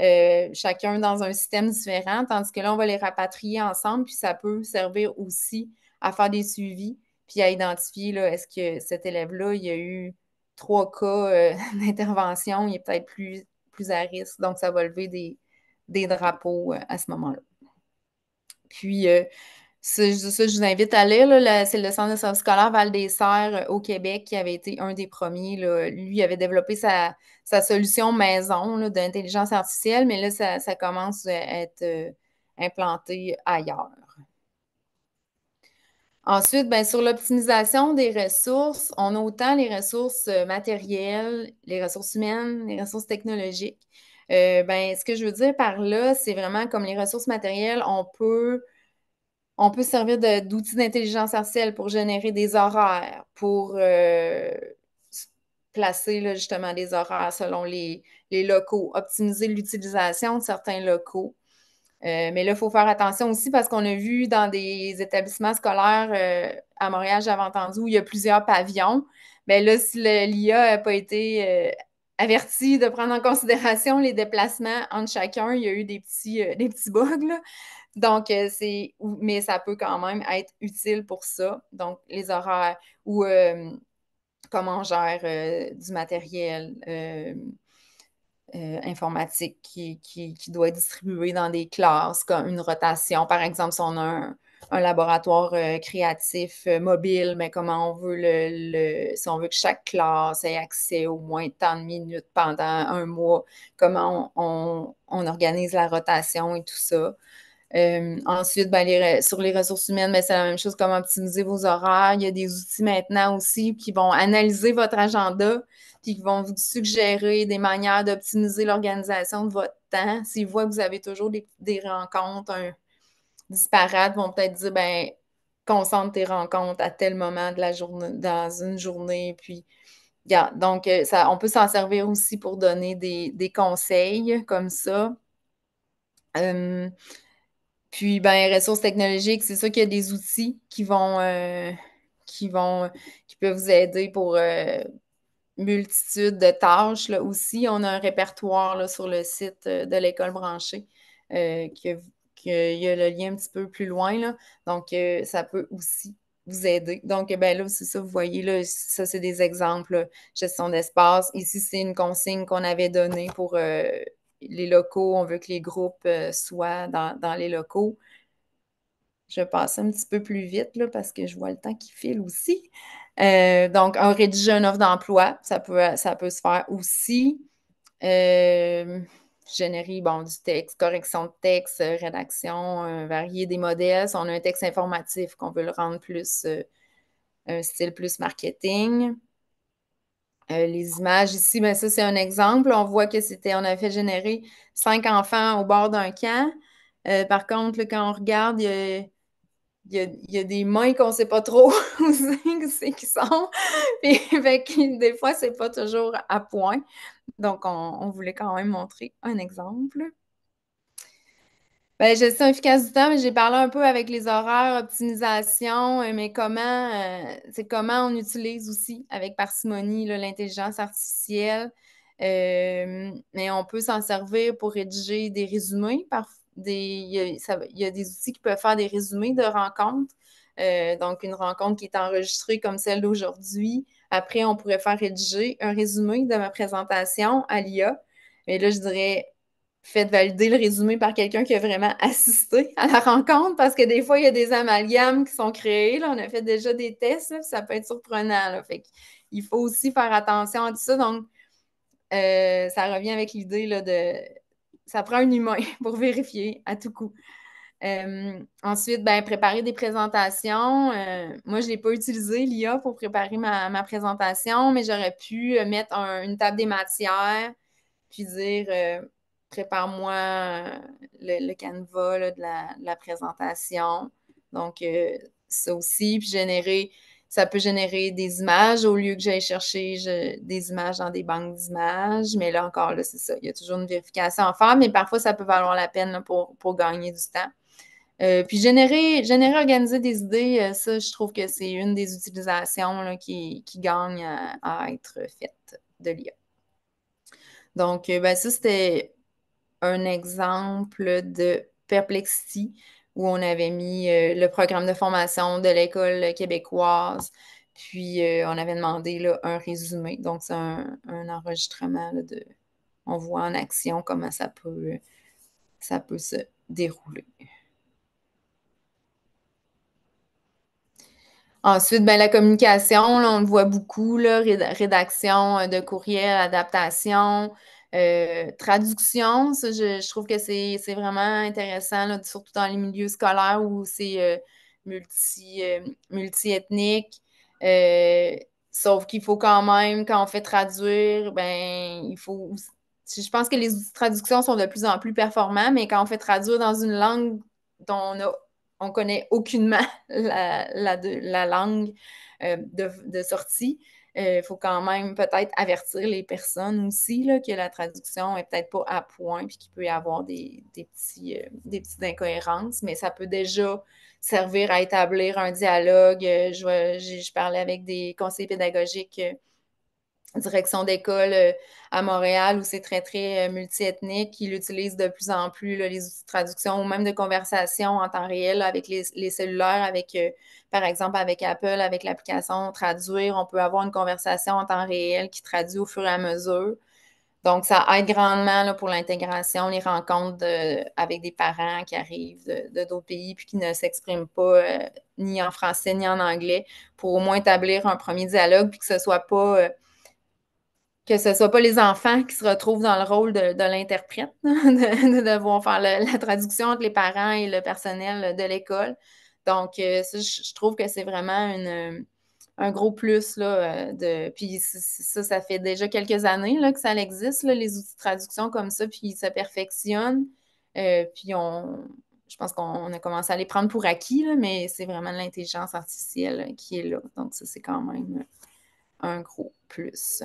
euh, chacun dans un système différent, tandis que là, on va les rapatrier ensemble, puis ça peut servir aussi à faire des suivis, puis à identifier, là, est-ce que cet élève-là, il y a eu trois cas euh, d'intervention, il est peut-être plus, plus à risque, donc ça va lever des, des drapeaux à ce moment-là. Puis, ça, je, vous invite à lire. C'est le Centre de sciences scolaire val des serres euh, au Québec qui avait été un des premiers. Là. Lui avait développé sa, solution maison d'intelligence artificielle, mais là, ça, commence à être euh, implanté ailleurs. Ensuite, bien, sur l'optimisation des ressources, on a autant les ressources euh, matérielles, les ressources humaines, les ressources technologiques. bien, ce que je veux dire par là, c'est vraiment comme les ressources matérielles, on peut on peut servir d'outils d'intelligence artificielle pour générer des horaires, pour euh, placer justement des horaires selon les, locaux, optimiser l'utilisation de certains locaux. Euh, mais là, il faut faire attention aussi parce qu'on a vu dans des établissements scolaires euh, à Montréal, j'avais entendu, où il y a plusieurs pavillons. Mais ben là, si l'IA n'a pas été averti de prendre en considération les déplacements entre chacun. Il y a eu des petits, des petits bugs. Là. Donc, euh, c'est, mais ça peut quand même être utile pour ça. Donc, les horaires ou euh, comment on gère euh, du matériel informatique qui, doit être distribué dans des classes, comme une rotation. Par exemple, si on a un, laboratoire créatif mobile, mais comment on veut le, Si on veut que chaque classe ait accès au moins tant de minutes pendant un mois, comment on organise la rotation et tout ça. Euh, ensuite, ben, sur les ressources humaines, ben, c'est la même chose comme optimiser vos horaires. Il y a des outils maintenant aussi qui vont analyser votre agenda, puis qui vont vous suggérer des manières d'optimiser l'organisation de votre temps. S'ils voient que vous avez toujours des, rencontres disparates disparates, vont peut-être dire ben concentre tes rencontres à tel moment de la journée, dans une journée, puis donc euh, ça, on peut s'en servir aussi pour donner des, conseils comme ça. Euh, puis, ben, ressources technologiques, c'est sûr qu'il y a des outils qui vont, euh, qui vont, qui peuvent vous aider pour euh, multitude de tâches. Là, aussi, on a un répertoire là, sur le site euh, de l'école branchée euh, il y a le lien un petit peu plus loin. Là. Donc, ça peut aussi vous aider. Donc, eh bien, là, c'est ça, vous voyez, là, ça, c'est des exemples, gestion d'espace. Ici, c'est une consigne qu'on avait donnée pour les locaux, on veut que les groupes euh, soient dans, les locaux. Je passe un petit peu plus vite parce que je vois le temps qui file aussi. Euh, donc, on rédige une offre d'emploi, ça peut, se faire aussi. Euh, générer bon, du texte, correction de texte, euh, rédaction, varier des modèles. Si on a un texte informatif qu'on veut le rendre plus un style plus marketing. Euh, les images ici, mais ben, ça, c'est un exemple. On voit que c'était, on a fait générer cinq enfants au bord d'un camp. Euh, par contre, quand on regarde, il y a, des mains qu'on ne sait pas trop où c'est qu'ils sont. Puis, des fois, ce n'est pas toujours à point. Donc, on voulait quand même montrer un exemple. Bien, gestion efficace du temps, mais j'ai parlé un peu avec les horaires, optimisation, euh, mais comment, euh, c'est comment on utilise aussi avec parcimonie l'intelligence artificielle. Euh, mais on peut s'en servir pour rédiger des résumés. Par, des, il, y a, des outils qui peuvent faire des résumés de rencontres. donc, une rencontre qui est enregistrée comme celle d'aujourd'hui. Après, on pourrait faire rédiger un résumé de ma présentation à l'IA. Mais là, je dirais faites valider le résumé par quelqu'un qui a vraiment assisté à la rencontre parce que des fois, il y a des amalgames qui sont créés. Là. On a fait déjà des tests, ça peut être surprenant. il faut aussi faire attention à tout ça. Donc, euh, ça revient avec l'idée de ça prend un humain pour vérifier à tout coup. Euh, ensuite, ben, préparer des présentations. Euh, moi, je n'ai pas utilisé l'IA pour préparer ma, présentation, mais j'aurais pu mettre une table des matières, puis dire prépare-moi euh, le, canevas de, la, présentation. Donc, euh, ça aussi, puis générer, ça peut générer des images au lieu que j'aille chercher des images dans des banques d'images. Mais là encore, là, c'est ça. Il y a toujours une vérification à faire, mais parfois, ça peut valoir la peine pour, gagner du temps. Euh, puis générer, générer, organiser des idées, ça, je trouve que c'est une des utilisations qui, qui, gagne à, être faite de l'IA. Donc, ben, ça, c'était un exemple de perplexité où on avait mis euh, le programme de formation de l'école québécoise. Puis euh, on avait demandé un résumé. Donc, c'est un, enregistrement de. On voit en action comment ça peut, se dérouler. Ensuite, ben, la communication, on le voit beaucoup, rédaction euh, de courriel, adaptation, euh, traduction, je, trouve que c'est vraiment intéressant, surtout dans les milieux scolaires où c'est euh, multi, euh, ethnique sauf qu'il faut quand même, quand on fait traduire, ben, il faut. Je pense que les outils de traduction sont de plus en plus performants, mais quand on fait traduire dans une langue dont on ne connaît aucunement la, langue de, sortie, il euh, faut quand même peut-être avertir les personnes aussi que la traduction est peut-être pas à point, puis qu'il peut y avoir des, petits, euh, des petites incohérences, mais ça peut déjà servir à établir un dialogue. Euh, je, je, parlais avec des conseillers pédagogiques direction d'école euh, à Montréal où c'est très, très euh, multiethnique. Ils utilise de plus en plus les outils de traduction ou même de conversation en temps réel avec les, les cellulaires, avec, euh, par exemple, avec Apple, avec l'application Traduire. On peut avoir une conversation en temps réel qui traduit au fur et à mesure. Donc, ça aide grandement pour l'intégration, les rencontres avec des parents qui arrivent de d'autres pays puis qui ne s'expriment pas ni en français ni en anglais pour au moins établir un premier dialogue puis que ce ne soit pas que ce ne soit pas les enfants qui se retrouvent dans le rôle de, l'interprète, de, devoir faire la traduction entre les parents et le personnel de l'école. Donc, euh, ça, je, trouve que c'est vraiment euh, un gros plus. Là, euh, de, puis ça, ça fait déjà quelques années là, que ça existe, les outils de traduction comme ça, puis ils se perfectionnent. puis on, je pense qu'on a commencé à les prendre pour acquis, mais c'est vraiment l'intelligence artificielle qui est là. Donc, ça, c'est quand même un gros plus.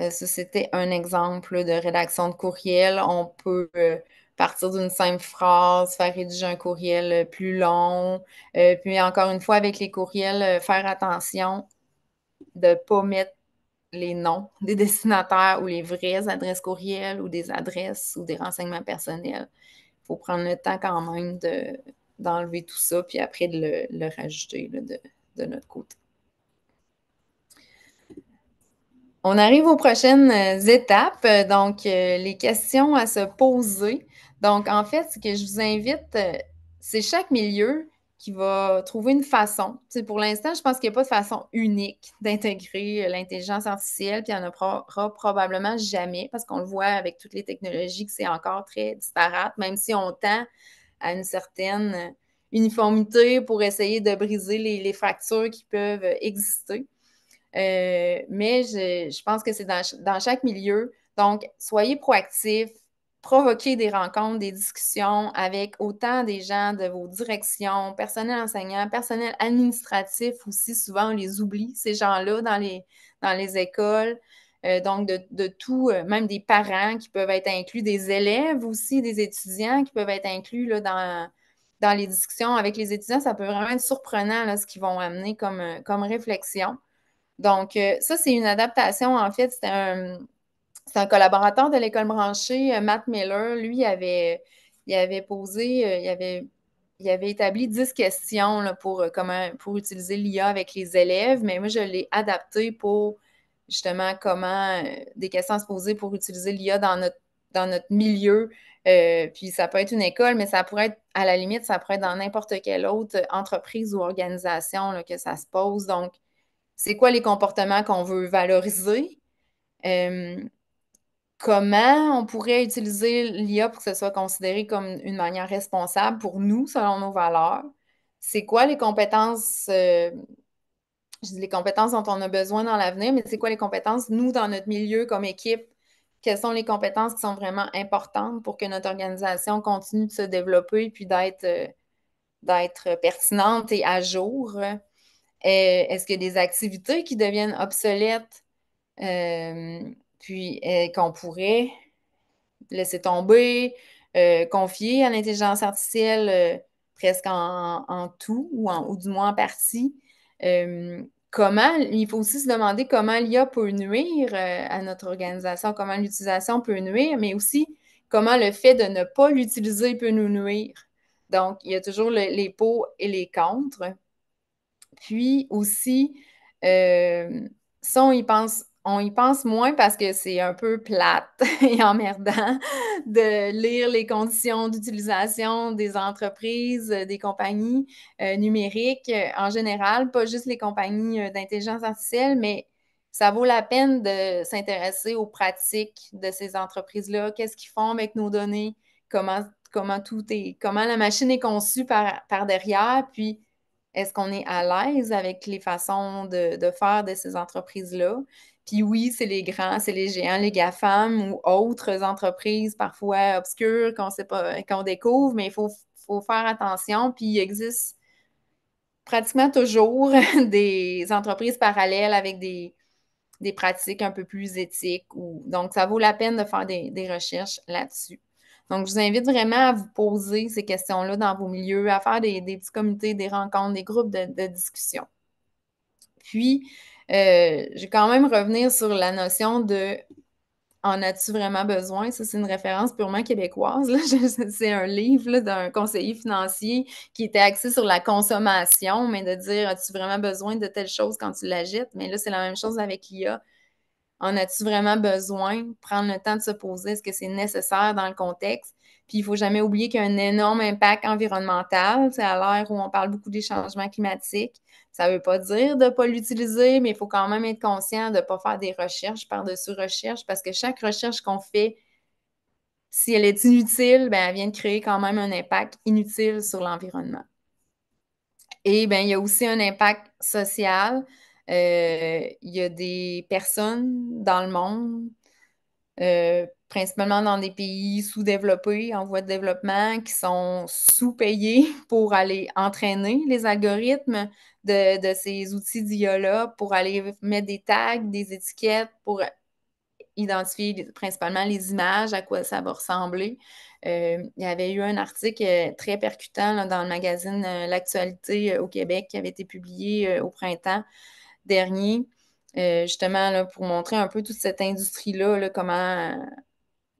Euh, c'était un exemple de rédaction de courriel. On peut euh, partir d'une simple phrase, faire rédiger un courriel euh, plus long. puis encore une fois, avec les courriels, faire attention de ne pas mettre les noms des destinataires ou les vraies adresses courriels ou des adresses ou des renseignements personnels. Il faut prendre le temps quand même de, d'enlever tout ça, puis après de le, rajouter de, de notre côté. On arrive aux prochaines euh, étapes, euh, donc euh, les questions à se poser. Donc, en fait, ce que je vous invite, c'est chaque milieu qui va trouver une façon. pour l'instant, je pense qu'il n'y a pas de façon unique d'intégrer l'intelligence artificielle, puis il n'y en aura probablement jamais, parce qu'on le voit avec toutes les technologies que c'est encore très disparate, même si on tend à une certaine uniformité pour essayer de briser les, les fractures qui peuvent exister. Euh, mais je, pense que c'est dans, chaque milieu. Donc, soyez proactifs, provoquez des rencontres, des discussions avec autant des gens de vos directions, personnel enseignant, personnel administratif aussi. Souvent, on les oublie, ces gens-là, dans les, écoles. Euh, donc, de, tout, euh, même des parents qui peuvent être inclus, des élèves aussi, des étudiants qui peuvent être inclus dans, les discussions avec les étudiants. Ça peut vraiment être surprenant ce qu'ils vont amener comme réflexion. Donc, euh, ça, c'est une adaptation. En fait, c'est un, un, collaborateur de l'école branchée, euh, Matt Miller. Lui, il avait, avait posé, euh, il avait, il avait établi 10 questions pour, comment, pour utiliser l'IA avec les élèves, mais moi, je l'ai adapté pour justement comment des questions se poser pour utiliser l'IA dans notre, dans notre milieu. puis ça peut être une école, mais ça pourrait être, à la limite, ça pourrait être dans n'importe quelle autre entreprise ou organisation que ça se pose. Donc, c'est quoi les comportements qu'on veut valoriser, euh, comment on pourrait utiliser l'IA pour que ce soit considéré comme une manière responsable pour nous, selon nos valeurs, c'est quoi les compétences, euh, les compétences dont on a besoin dans l'avenir, mais c'est quoi les compétences, nous, dans notre milieu comme équipe, quelles sont les compétences qui sont vraiment importantes pour que notre organisation continue de se développer et puis euh, d'être pertinente et à jour. Euh, est-ce qu'il y a des activités qui deviennent obsolètes? Euh, puis euh, qu'on pourrait laisser tomber, confier à l'intelligence artificielle presque en, tout ou, du moins en partie. comment, il faut aussi se demander comment l'IA peut nuire à notre organisation, comment l'utilisation peut nuire, mais aussi comment le fait de ne pas l'utiliser peut nous nuire. Donc, il y a toujours les pour » et les contre ». Puis aussi, euh, ça, on y pense. moins parce que c'est un peu plate et emmerdant de lire les conditions d'utilisation des entreprises, euh, des compagnies euh, numériques en général, pas juste les compagnies d'intelligence artificielle, mais ça vaut la peine de s'intéresser aux pratiques de ces entreprises-là. Qu'est-ce qu'ils font avec nos données? Comment, tout comment la machine est conçue par, par derrière? Puis, est-ce qu'on est à l'aise avec les façons de, faire de ces entreprises-là? Puis oui, c'est les grands, c'est les géants, les GAFAM ou autres entreprises parfois obscures qu'on découvre, mais il faut, faire attention. Puis il existe pratiquement toujours des entreprises parallèles avec des, pratiques un peu plus éthiques. donc, ça vaut la peine de faire des recherches là-dessus. Donc, je vous invite vraiment à vous poser ces questions-là dans vos milieux, à faire des, petits comités, des rencontres, des groupes de, discussion. Puis, euh, je vais quand même revenir sur la notion de en as-tu vraiment besoin? Ça, c'est une référence purement québécoise. C'est un livre d'un conseiller financier qui était axé sur la consommation, mais de dire as-tu vraiment besoin de telle chose quand tu l'agites? » Mais là, c'est la même chose avec l'IA. En as-tu vraiment besoin? Prendre le temps de se poser, est-ce que c'est nécessaire dans le contexte? Puis il ne faut jamais oublier qu'il y a un énorme impact environnemental. C'est à l'heure où on parle beaucoup des changements climatiques. Ça ne veut pas dire de ne pas l'utiliser, mais il faut quand même être conscient de ne pas faire des recherches par-dessus recherches parce que chaque recherche qu'on fait, si elle est inutile, bien, elle vient de créer quand même un impact inutile sur l'environnement. Et bien, il y a aussi un impact social. Euh, il y a des personnes dans le monde, euh, principalement dans des pays sous-développés, en voie de développement, qui sont sous payées pour aller entraîner les algorithmes de, ces outils d'IA-là, pour aller mettre des tags, des étiquettes, pour identifier principalement les images, à quoi ça va ressembler. Euh, il y avait eu un article très percutant dans le magazine L'actualité au Québec qui avait été publié au printemps dernier, euh, justement, pour montrer un peu toute cette industrie-là, comment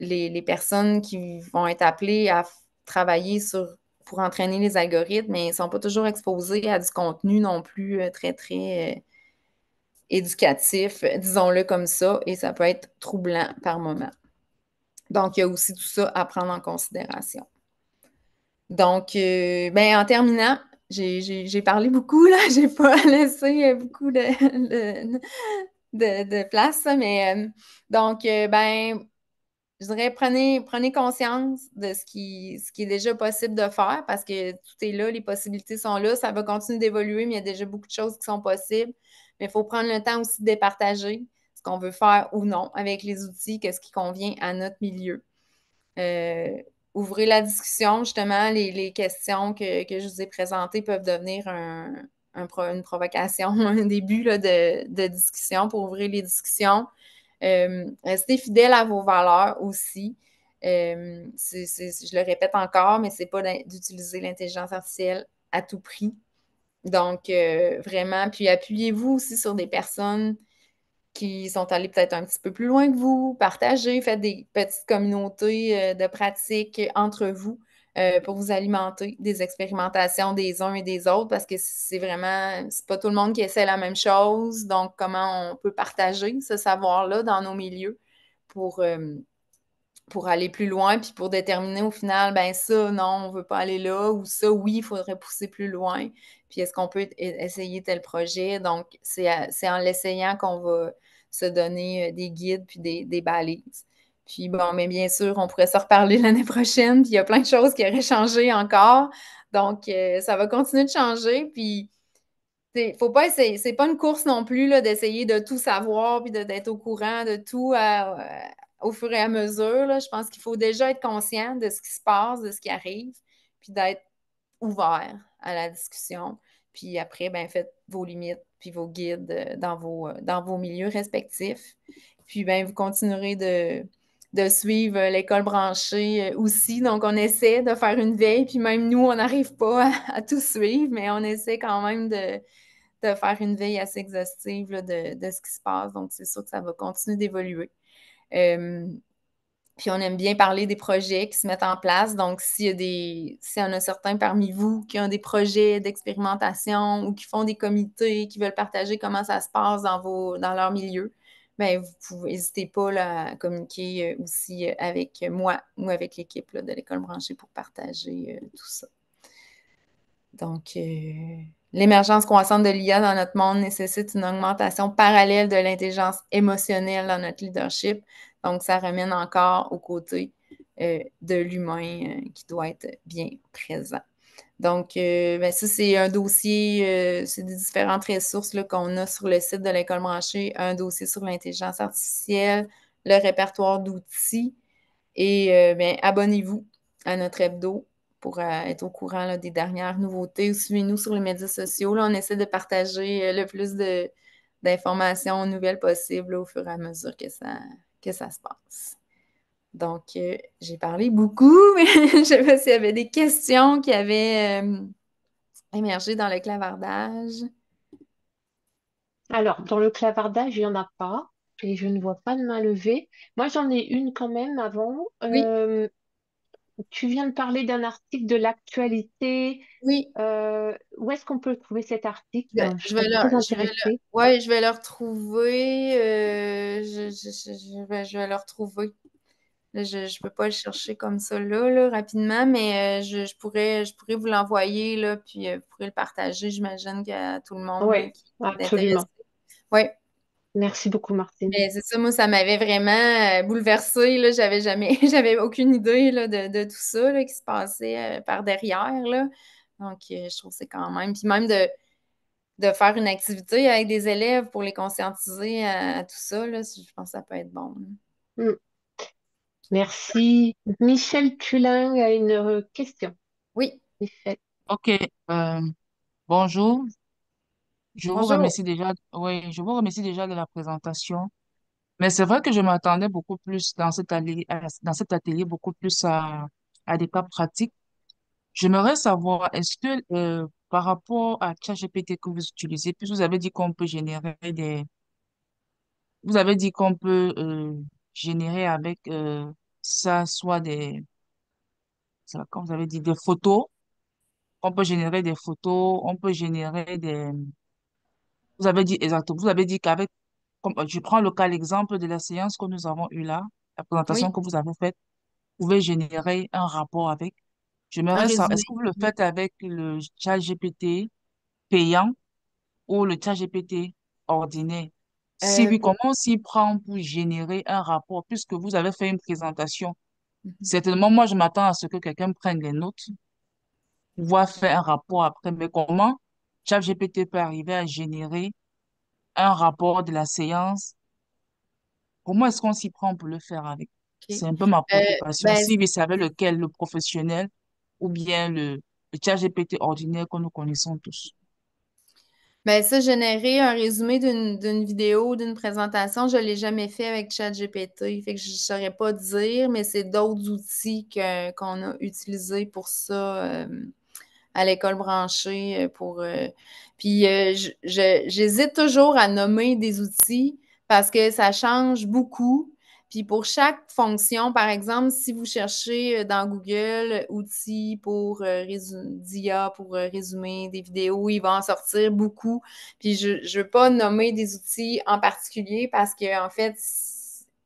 les, personnes qui vont être appelées à travailler sur, pour entraîner les algorithmes, mais ne sont pas toujours exposées à du contenu non plus euh, très, très euh, éducatif, disons-le comme ça, et ça peut être troublant par moment. Donc, il y a aussi tout ça à prendre en considération. Donc, ben, en terminant, j'ai parlé beaucoup, là, j'ai pas laissé euh, beaucoup de, de, place, mais euh, donc, euh, ben, je dirais, prenez, prenez conscience de ce qui, ce qui est déjà possible de faire parce que tout est là, les possibilités sont là, ça va continuer d'évoluer, mais il y a déjà beaucoup de choses qui sont possibles. Mais il faut prendre le temps aussi de partager ce qu'on veut faire ou non avec les outils, qu'est-ce qui convient à notre milieu ouvrez la discussion, justement, les, questions que, je vous ai présentées peuvent devenir une provocation, un début de, discussion pour ouvrir les discussions. Euh, restez fidèles à vos valeurs aussi. Euh, je le répète encore, mais ce n'est pas d'utiliser l'intelligence artificielle à tout prix. Donc, euh, vraiment, puis appuyez-vous aussi sur des personnes qui sont allés peut-être un petit peu plus loin que vous, partagez, faites des petites communautés euh, de pratiques entre vous euh, pour vous alimenter des expérimentations des uns et des autres parce que c'est vraiment, c'est pas tout le monde qui essaie la même chose. Donc, comment on peut partager ce savoir-là dans nos milieux pour, euh, pour aller plus loin puis pour déterminer au final, ben ça, non, on veut pas aller là ou ça, oui, il faudrait pousser plus loin. Puis est-ce qu'on peut e-, essayer tel projet? Donc, c'est en l'essayant qu'on va se donner euh, des guides puis des, des balises. Puis bon, mais bien sûr, on pourrait se reparler l'année prochaine, puis il y a plein de choses qui auraient changé encore. Donc, euh, ça va continuer de changer. Puis, faut pas essayer. C'est pas une course non plus d'essayer de tout savoir puis d'être au courant de tout euh, au fur et à mesure. Je pense qu'il faut déjà être conscient de ce qui se passe, de ce qui arrive, puis d'être ouvert à la discussion. Puis après, ben faites vos limites puis vos guides euh, dans vos, euh, dans vos milieux respectifs. Puis bien, vous continuerez de, suivre euh, l'école branchée aussi. Donc, on essaie de faire une veille, puis même nous, on n'arrive pas à, tout suivre, mais on essaie quand même de, faire une veille assez exhaustive de, ce qui se passe. Donc, c'est sûr que ça va continuer d'évoluer. Puis on aime bien parler des projets qui se mettent en place. Donc, s'il y en a certains parmi vous qui ont des projets d'expérimentation ou qui font des comités, qui veulent partager comment ça se passe dans leur milieu, bien, vous pouvez n'hésitez pas à communiquer euh, aussi euh, avec moi ou avec l'équipe de l'École branchée pour partager euh, tout ça. Donc, l'émergence croissante de l'IA dans notre monde nécessite une augmentation parallèle de l'intelligence émotionnelle dans notre leadership. Donc, ça ramène encore au côté euh, de l'humain euh, qui doit être bien présent. Donc, euh, ben, ça, c'est un dossier, euh, c'est des différentes ressources qu'on a sur le site de l'École branchée, un dossier sur l'intelligence artificielle, le répertoire d'outils. Et ben, abonnez-vous à notre hebdo pour être au courant des dernières nouveautés. Suivez-nous sur les médias sociaux. on essaie de partager le plus d'informations nouvelles possibles au fur et à mesure que ça, que ça se passe. Donc, euh, j'ai parlé beaucoup, mais je ne sais pas s'il y avait des questions qui avaient euh, émergé dans le clavardage. Alors, dans le clavardage, il n'y en a pas et je ne vois pas de main levée. Moi, j'en ai une quand même avant. oui. Euh, tu viens de parler d'un article de l'actualité. Oui. Euh, où est-ce qu'on peut trouver cet article ben, je, vais leur, ouais, je vais le retrouver. Euh, je, vais, le retrouver. Je ne peux pas le chercher comme ça là, rapidement, mais euh, je, pourrais, je pourrais vous l'envoyer, là, puis vous pourrez le partager, j'imagine, à tout le monde. Oui, absolument. Oui. Merci beaucoup, Martine. c'est ça, moi, ça m'avait vraiment euh, bouleversée. J'avais jamais, j'avais aucune idée de, tout ça qui se passait euh, par derrière. Donc, euh, je trouve que c'est quand même. Puis même de, de faire une activité avec des élèves pour les conscientiser à, tout ça, je pense que ça peut être bon. Mm. Merci. Michel Tulin a une question. Oui. OK. bonjour. Je vous remercie déjà, ouais je vous remercie déjà de la présentation. Mais c'est vrai que je m'attendais beaucoup plus dans cet atelier, dans cet atelier beaucoup plus à, à des cas pratiques. J'aimerais savoir, est-ce que euh, par rapport à ChatGPT que vous utilisez, puis vous avez dit qu'on peut générer des, vous avez dit qu'on peut euh, générer avec euh, ça soit des, ça comme vous avez dit, des photos, on peut générer des photos, on peut générer des, vous avez dit exactement. Vous avez dit qu'avec, je prends le cas, l'exemple de la séance que nous avons eue là, la présentation que vous avez faite, vous pouvez générer un rapport avec. Je J'aimerais savoir, est-ce que vous le faites avec le chat GPT payant ou le chat GPT ordinaire? Si euh, oui, comment s'y prend pour générer un rapport, puisque vous avez fait une présentation? Mhm. Certainement, moi, je m'attends à ce que quelqu'un prenne les notes, pouvoir faire un rapport après, mais comment? ChatGPT peut arriver à générer un rapport de la séance. Comment est-ce qu'on s'y prend pour le faire avec C'est un peu ma euh, ben, préoccupation. Si vous savez lequel, le professionnel ou bien le, ChatGPT ordinaire que nous connaissons tous. Ben ça, générer un résumé d'une vidéo, d'une présentation, je ne l'ai jamais fait avec ChatGPT. Fait que je ne saurais pas dire, mais c'est d'autres outils qu'on a utilisés pour ça. Euh, à l'école branchée euh, pour. Euh, puis euh, j'hésite toujours à nommer des outils parce que ça change beaucoup. Puis pour chaque fonction, par exemple, si vous cherchez dans Google outils pour pour résumer des vidéos, il va en sortir beaucoup. Puis je ne veux pas nommer des outils en particulier parce que en fait,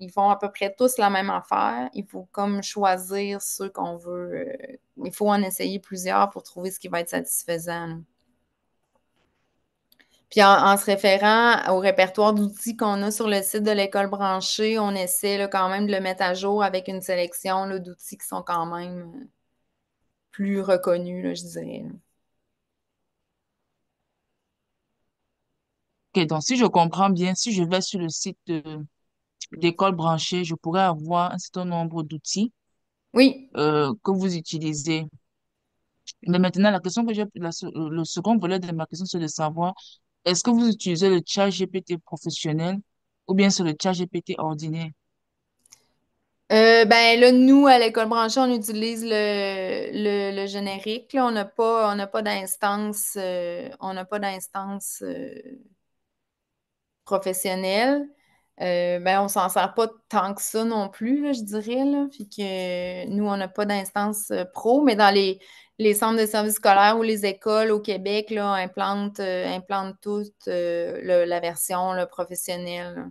ils font à peu près tous la même affaire. Il faut comme choisir ceux qu'on veut. Euh, il faut en essayer plusieurs pour trouver ce qui va être satisfaisant. Puis en, se référant au répertoire d'outils qu'on a sur le site de l'école branchée, on essaie là, quand même de le mettre à jour avec une sélection d'outils qui sont quand même euh, plus reconnus, là, je dirais. OK, donc si je comprends bien, si je vais sur le site de d'école branchée, je pourrais avoir un certain nombre d'outils oui. Euh, que vous utilisez. Mais maintenant, la question que j'ai, euh, le second volet de ma question, c'est de savoir, est-ce que vous utilisez le chat GPT professionnel ou bien sur le chat GPT ordinaire? Euh, ben là, nous, à l'école branchée, on utilise le, générique. on n'a pas, pas d'instance, on n'a pas d'instance professionnelle. Euh, ben, on s'en sert pas tant que ça non plus, je dirais. Là. que nous, on n'a pas d'instance euh, pro, mais dans les, les, centres de services scolaires ou les écoles au Québec, là, implante euh, toute euh, la version professionnelle.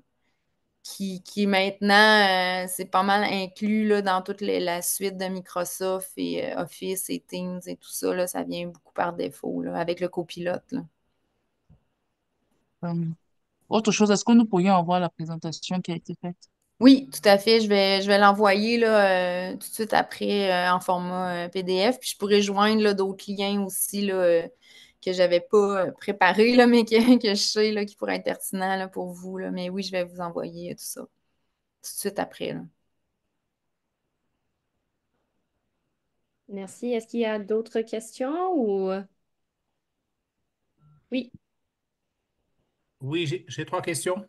qui, maintenant, c'est pas mal inclus là, dans toute la suite de Microsoft et Office et Teams et tout ça. ça vient beaucoup par défaut avec le copilote. Là. Hum. Autre chose, est-ce que nous pourrions avoir la présentation qui a été faite? Oui, tout à fait. Je vais, je vais l'envoyer là, euh, tout de suite après euh, en format euh, PDF. Puis je pourrais joindre d'autres liens aussi là, que je n'avais pas préparés, là, mais que, je sais là, qui pourraient être pertinents pour vous. Là. Mais oui, je vais vous envoyer tout ça tout de suite après. Merci. Est-ce qu'il y a d'autres questions ou. Oui. Oui, j'ai trois questions.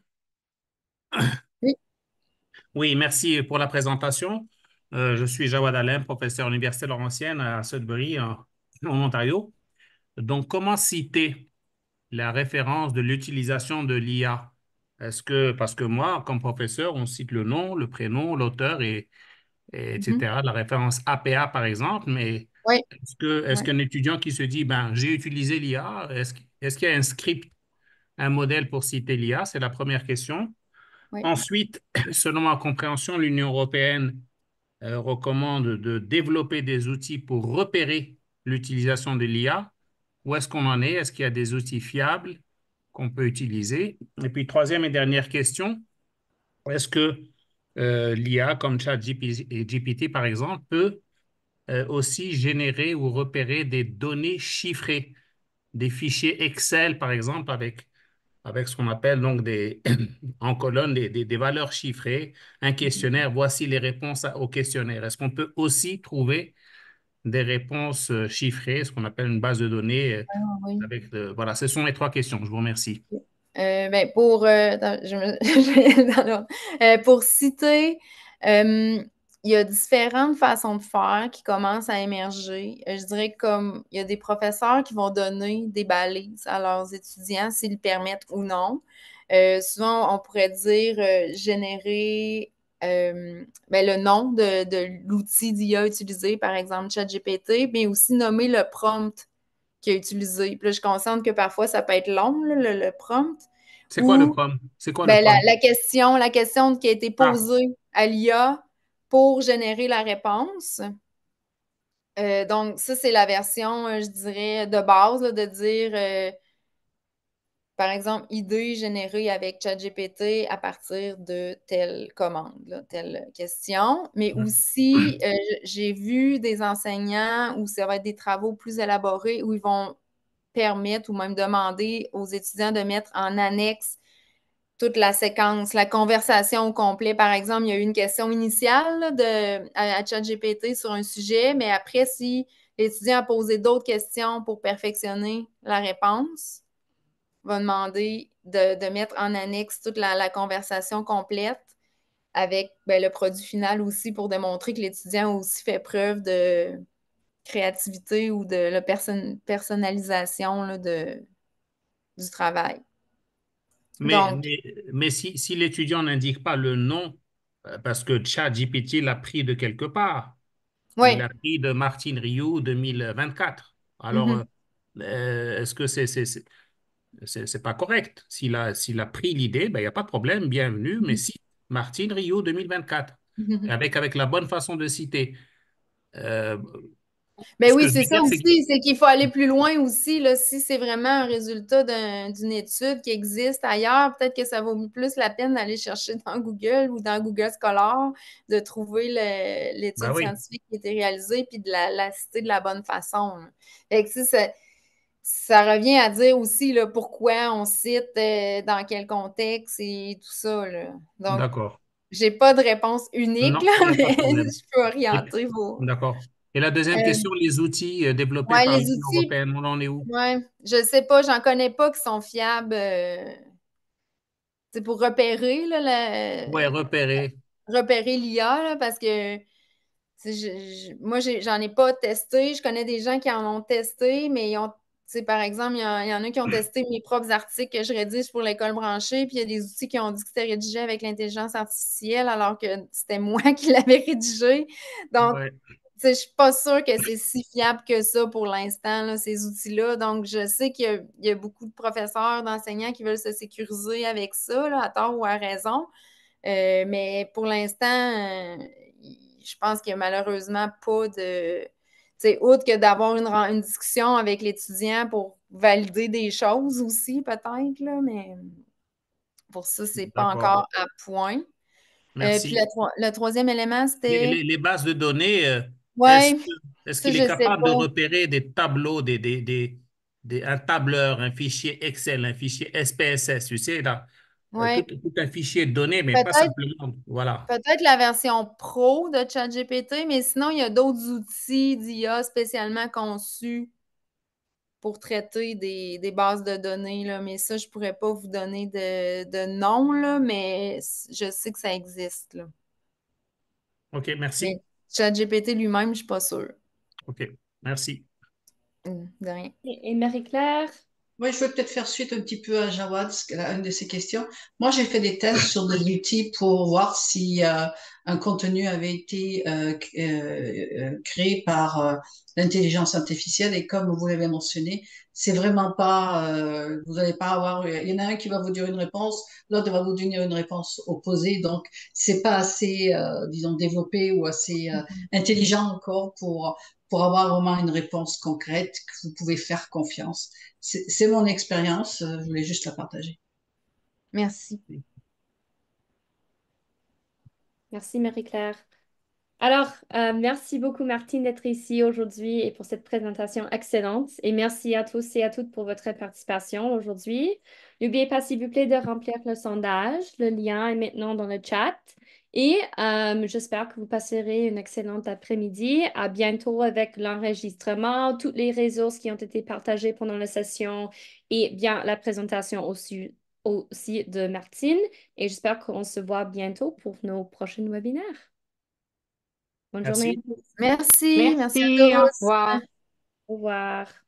Oui. merci pour la présentation. Euh, je suis Jawad Alain, professeur à l'Université Laurentienne à Sudbury, en, Ontario. Donc, comment citer la référence de l'utilisation de l'IA? Est-ce que, parce que moi, comme professeur, on cite le nom, le prénom, l'auteur, et, etc., mm-hmm. la référence APA, par exemple, mais est-ce qu'un étudiant qui se dit, ben, j'ai utilisé l'IA, est-ce qu'il y a un script un modèle pour citer l'IA C'est la première question. Ensuite, selon ma compréhension, l'Union européenne euh, recommande de développer des outils pour repérer l'utilisation de l'IA. Où est-ce qu'on en est Est-ce qu'il y a des outils fiables qu'on peut utiliser Et puis, troisième et dernière question, est-ce que euh, l'IA, comme ChatGPT par exemple, peut euh, aussi générer ou repérer des données chiffrées, des fichiers Excel par exemple avec avec ce qu'on appelle donc des, en colonne des, des, valeurs chiffrées, un questionnaire, voici les réponses au questionnaire. Est-ce qu'on peut aussi trouver des réponses euh, chiffrées, ce qu'on appelle une base de données euh, ah avec Voilà, ce sont les trois questions. Je vous remercie. pour, je pour citer, euh, il y a différentes façons de faire qui commencent à émerger. Euh, je dirais comme il y a des professeurs qui vont donner des balises à leurs étudiants s'ils le permettent ou non. Euh, souvent, on pourrait dire euh, générer ben, le nom de, l'outil d'IA utilisé, par exemple ChatGPT, mais aussi nommer le prompt qui a utilisé. Puis là, je consente que parfois, ça peut être long, le, prompt. C'est quoi le prompt? C'est quoi le ben, La, question, la question qui a été ah. posée à l'IA pour générer la réponse. Euh, donc, ça, c'est la version, euh, je dirais, de base, de dire, euh, par exemple, idée générée avec ChatGPT à partir de telle commande, telle question. Mais aussi, j'ai vu des enseignants où ça va être des travaux plus élaborés, où ils vont permettre ou même demander aux étudiants de mettre en annexe toute la séquence, la conversation au complet. Par exemple, il y a eu une question initiale de, à, ChatGPT sur un sujet, mais après, si l'étudiant a posé d'autres questions pour perfectionner la réponse, va demander de, mettre en annexe toute la, conversation complète avec ben, le produit final aussi pour démontrer que l'étudiant a aussi fait preuve de créativité ou de la personnalisation de, du travail. Mais, si, si l'étudiant n'indique pas le nom, euh, parce que GPT l'a pris de quelque part, il l'a pris de Martine Rio 2024. Alors, mhm. euh, euh, est-ce que c'est c'est pas correct. S'il a, a, pris l'idée, ben, il n'y a pas de problème, bienvenue, mais mhm. si Martine Rio 2024, avec, avec la bonne façon de citer, mais oui, c'est ça aussi, c'est qu'il faut aller plus loin aussi. Là, si c'est vraiment un résultat d'une étude qui existe ailleurs, peut-être que ça vaut plus la peine d'aller chercher dans Google ou dans Google Scholar, de trouver l'étude ben scientifique qui a été réalisée puis de la, citer de la bonne façon. Fait si ça, revient à dire aussi là, pourquoi on cite, euh, dans quel contexte et tout ça. D'accord. J'ai pas de réponse unique, là, mais je peux orienter vos. D'accord. Et la deuxième euh, question, les outils euh, développés par l'Union européenne, on en est où? Oui, je ne sais pas, j'en connais pas qui sont fiables. Euh, c'est pour repérer, La... repérer. Repérer l'IA, parce que moi, je, moi, j'en ai, pas testé. Je connais des gens qui en ont testé, mais par exemple, il y, en, a qui ont testé mes propres articles que je rédige pour l'école branchée, puis il y a des outils qui ont dit que c'était rédigé avec l'intelligence artificielle, alors que c'était moi qui l'avais rédigé. Donc, je ne suis pas sûre que c'est si fiable que ça pour l'instant, ces outils-là. Donc, je sais qu'il y, a beaucoup de professeurs, d'enseignants qui veulent se sécuriser avec ça, à tort ou à raison. Euh, mais pour l'instant, euh, je pense qu'il n'y a malheureusement pas de. Tu outre que d'avoir une, discussion avec l'étudiant pour valider des choses aussi, peut-être, mais pour ça, ce n'est pas encore à point. Euh, puis le, troisième élément, c'était. les, bases de données est-ce qu'il est capable de repérer des tableaux, des, des, un tableur, un fichier Excel, un fichier SPSS, tu sais, tout, un fichier de données, mais pas simplement. Voilà. Peut-être la version pro de ChatGPT, mais sinon, il y a d'autres outils d'IA spécialement conçus pour traiter des, bases de données. Là. Mais ça, je ne pourrais pas vous donner de, nom, là, mais je sais que ça existe. OK, merci. GPT lui-même, je ne suis pas sûr. OK. Merci. Mm, de rien. et Marie-Claire, moi, je vais peut-être faire suite un petit peu à Jawad, à une de ses questions. Moi, j'ai fait des tests sur de l'outil pour voir si euh, un contenu avait été euh, euh, créé par l'intelligence artificielle. Et comme vous l'avez mentionné, c'est vraiment pas, vous n'allez pas avoir, il y en a un qui va vous dire une réponse, l'autre va vous donner une réponse opposée. Donc, c'est pas assez, disons, développé ou assez mm-hmm. intelligent encore pour pour avoir vraiment une réponse concrète, que vous pouvez faire confiance. C'est mon expérience, euh, je voulais juste la partager. Merci. Merci Marie-Claire. Alors, euh, merci beaucoup Martine d'être ici aujourd'hui et pour cette présentation excellente. Et merci à tous et à toutes pour votre participation aujourd'hui. N'oubliez pas, s'il vous plaît, de remplir le sondage. Le lien est maintenant dans le chat. Et euh, j'espère que vous passerez une excellente après-midi. À bientôt avec l'enregistrement, toutes les ressources qui ont été partagées pendant la session et bien la présentation aussi, de Martine. Et j'espère qu'on se voit bientôt pour nos prochains webinaires. Bonne journée. Merci. Merci. Au revoir. Au revoir.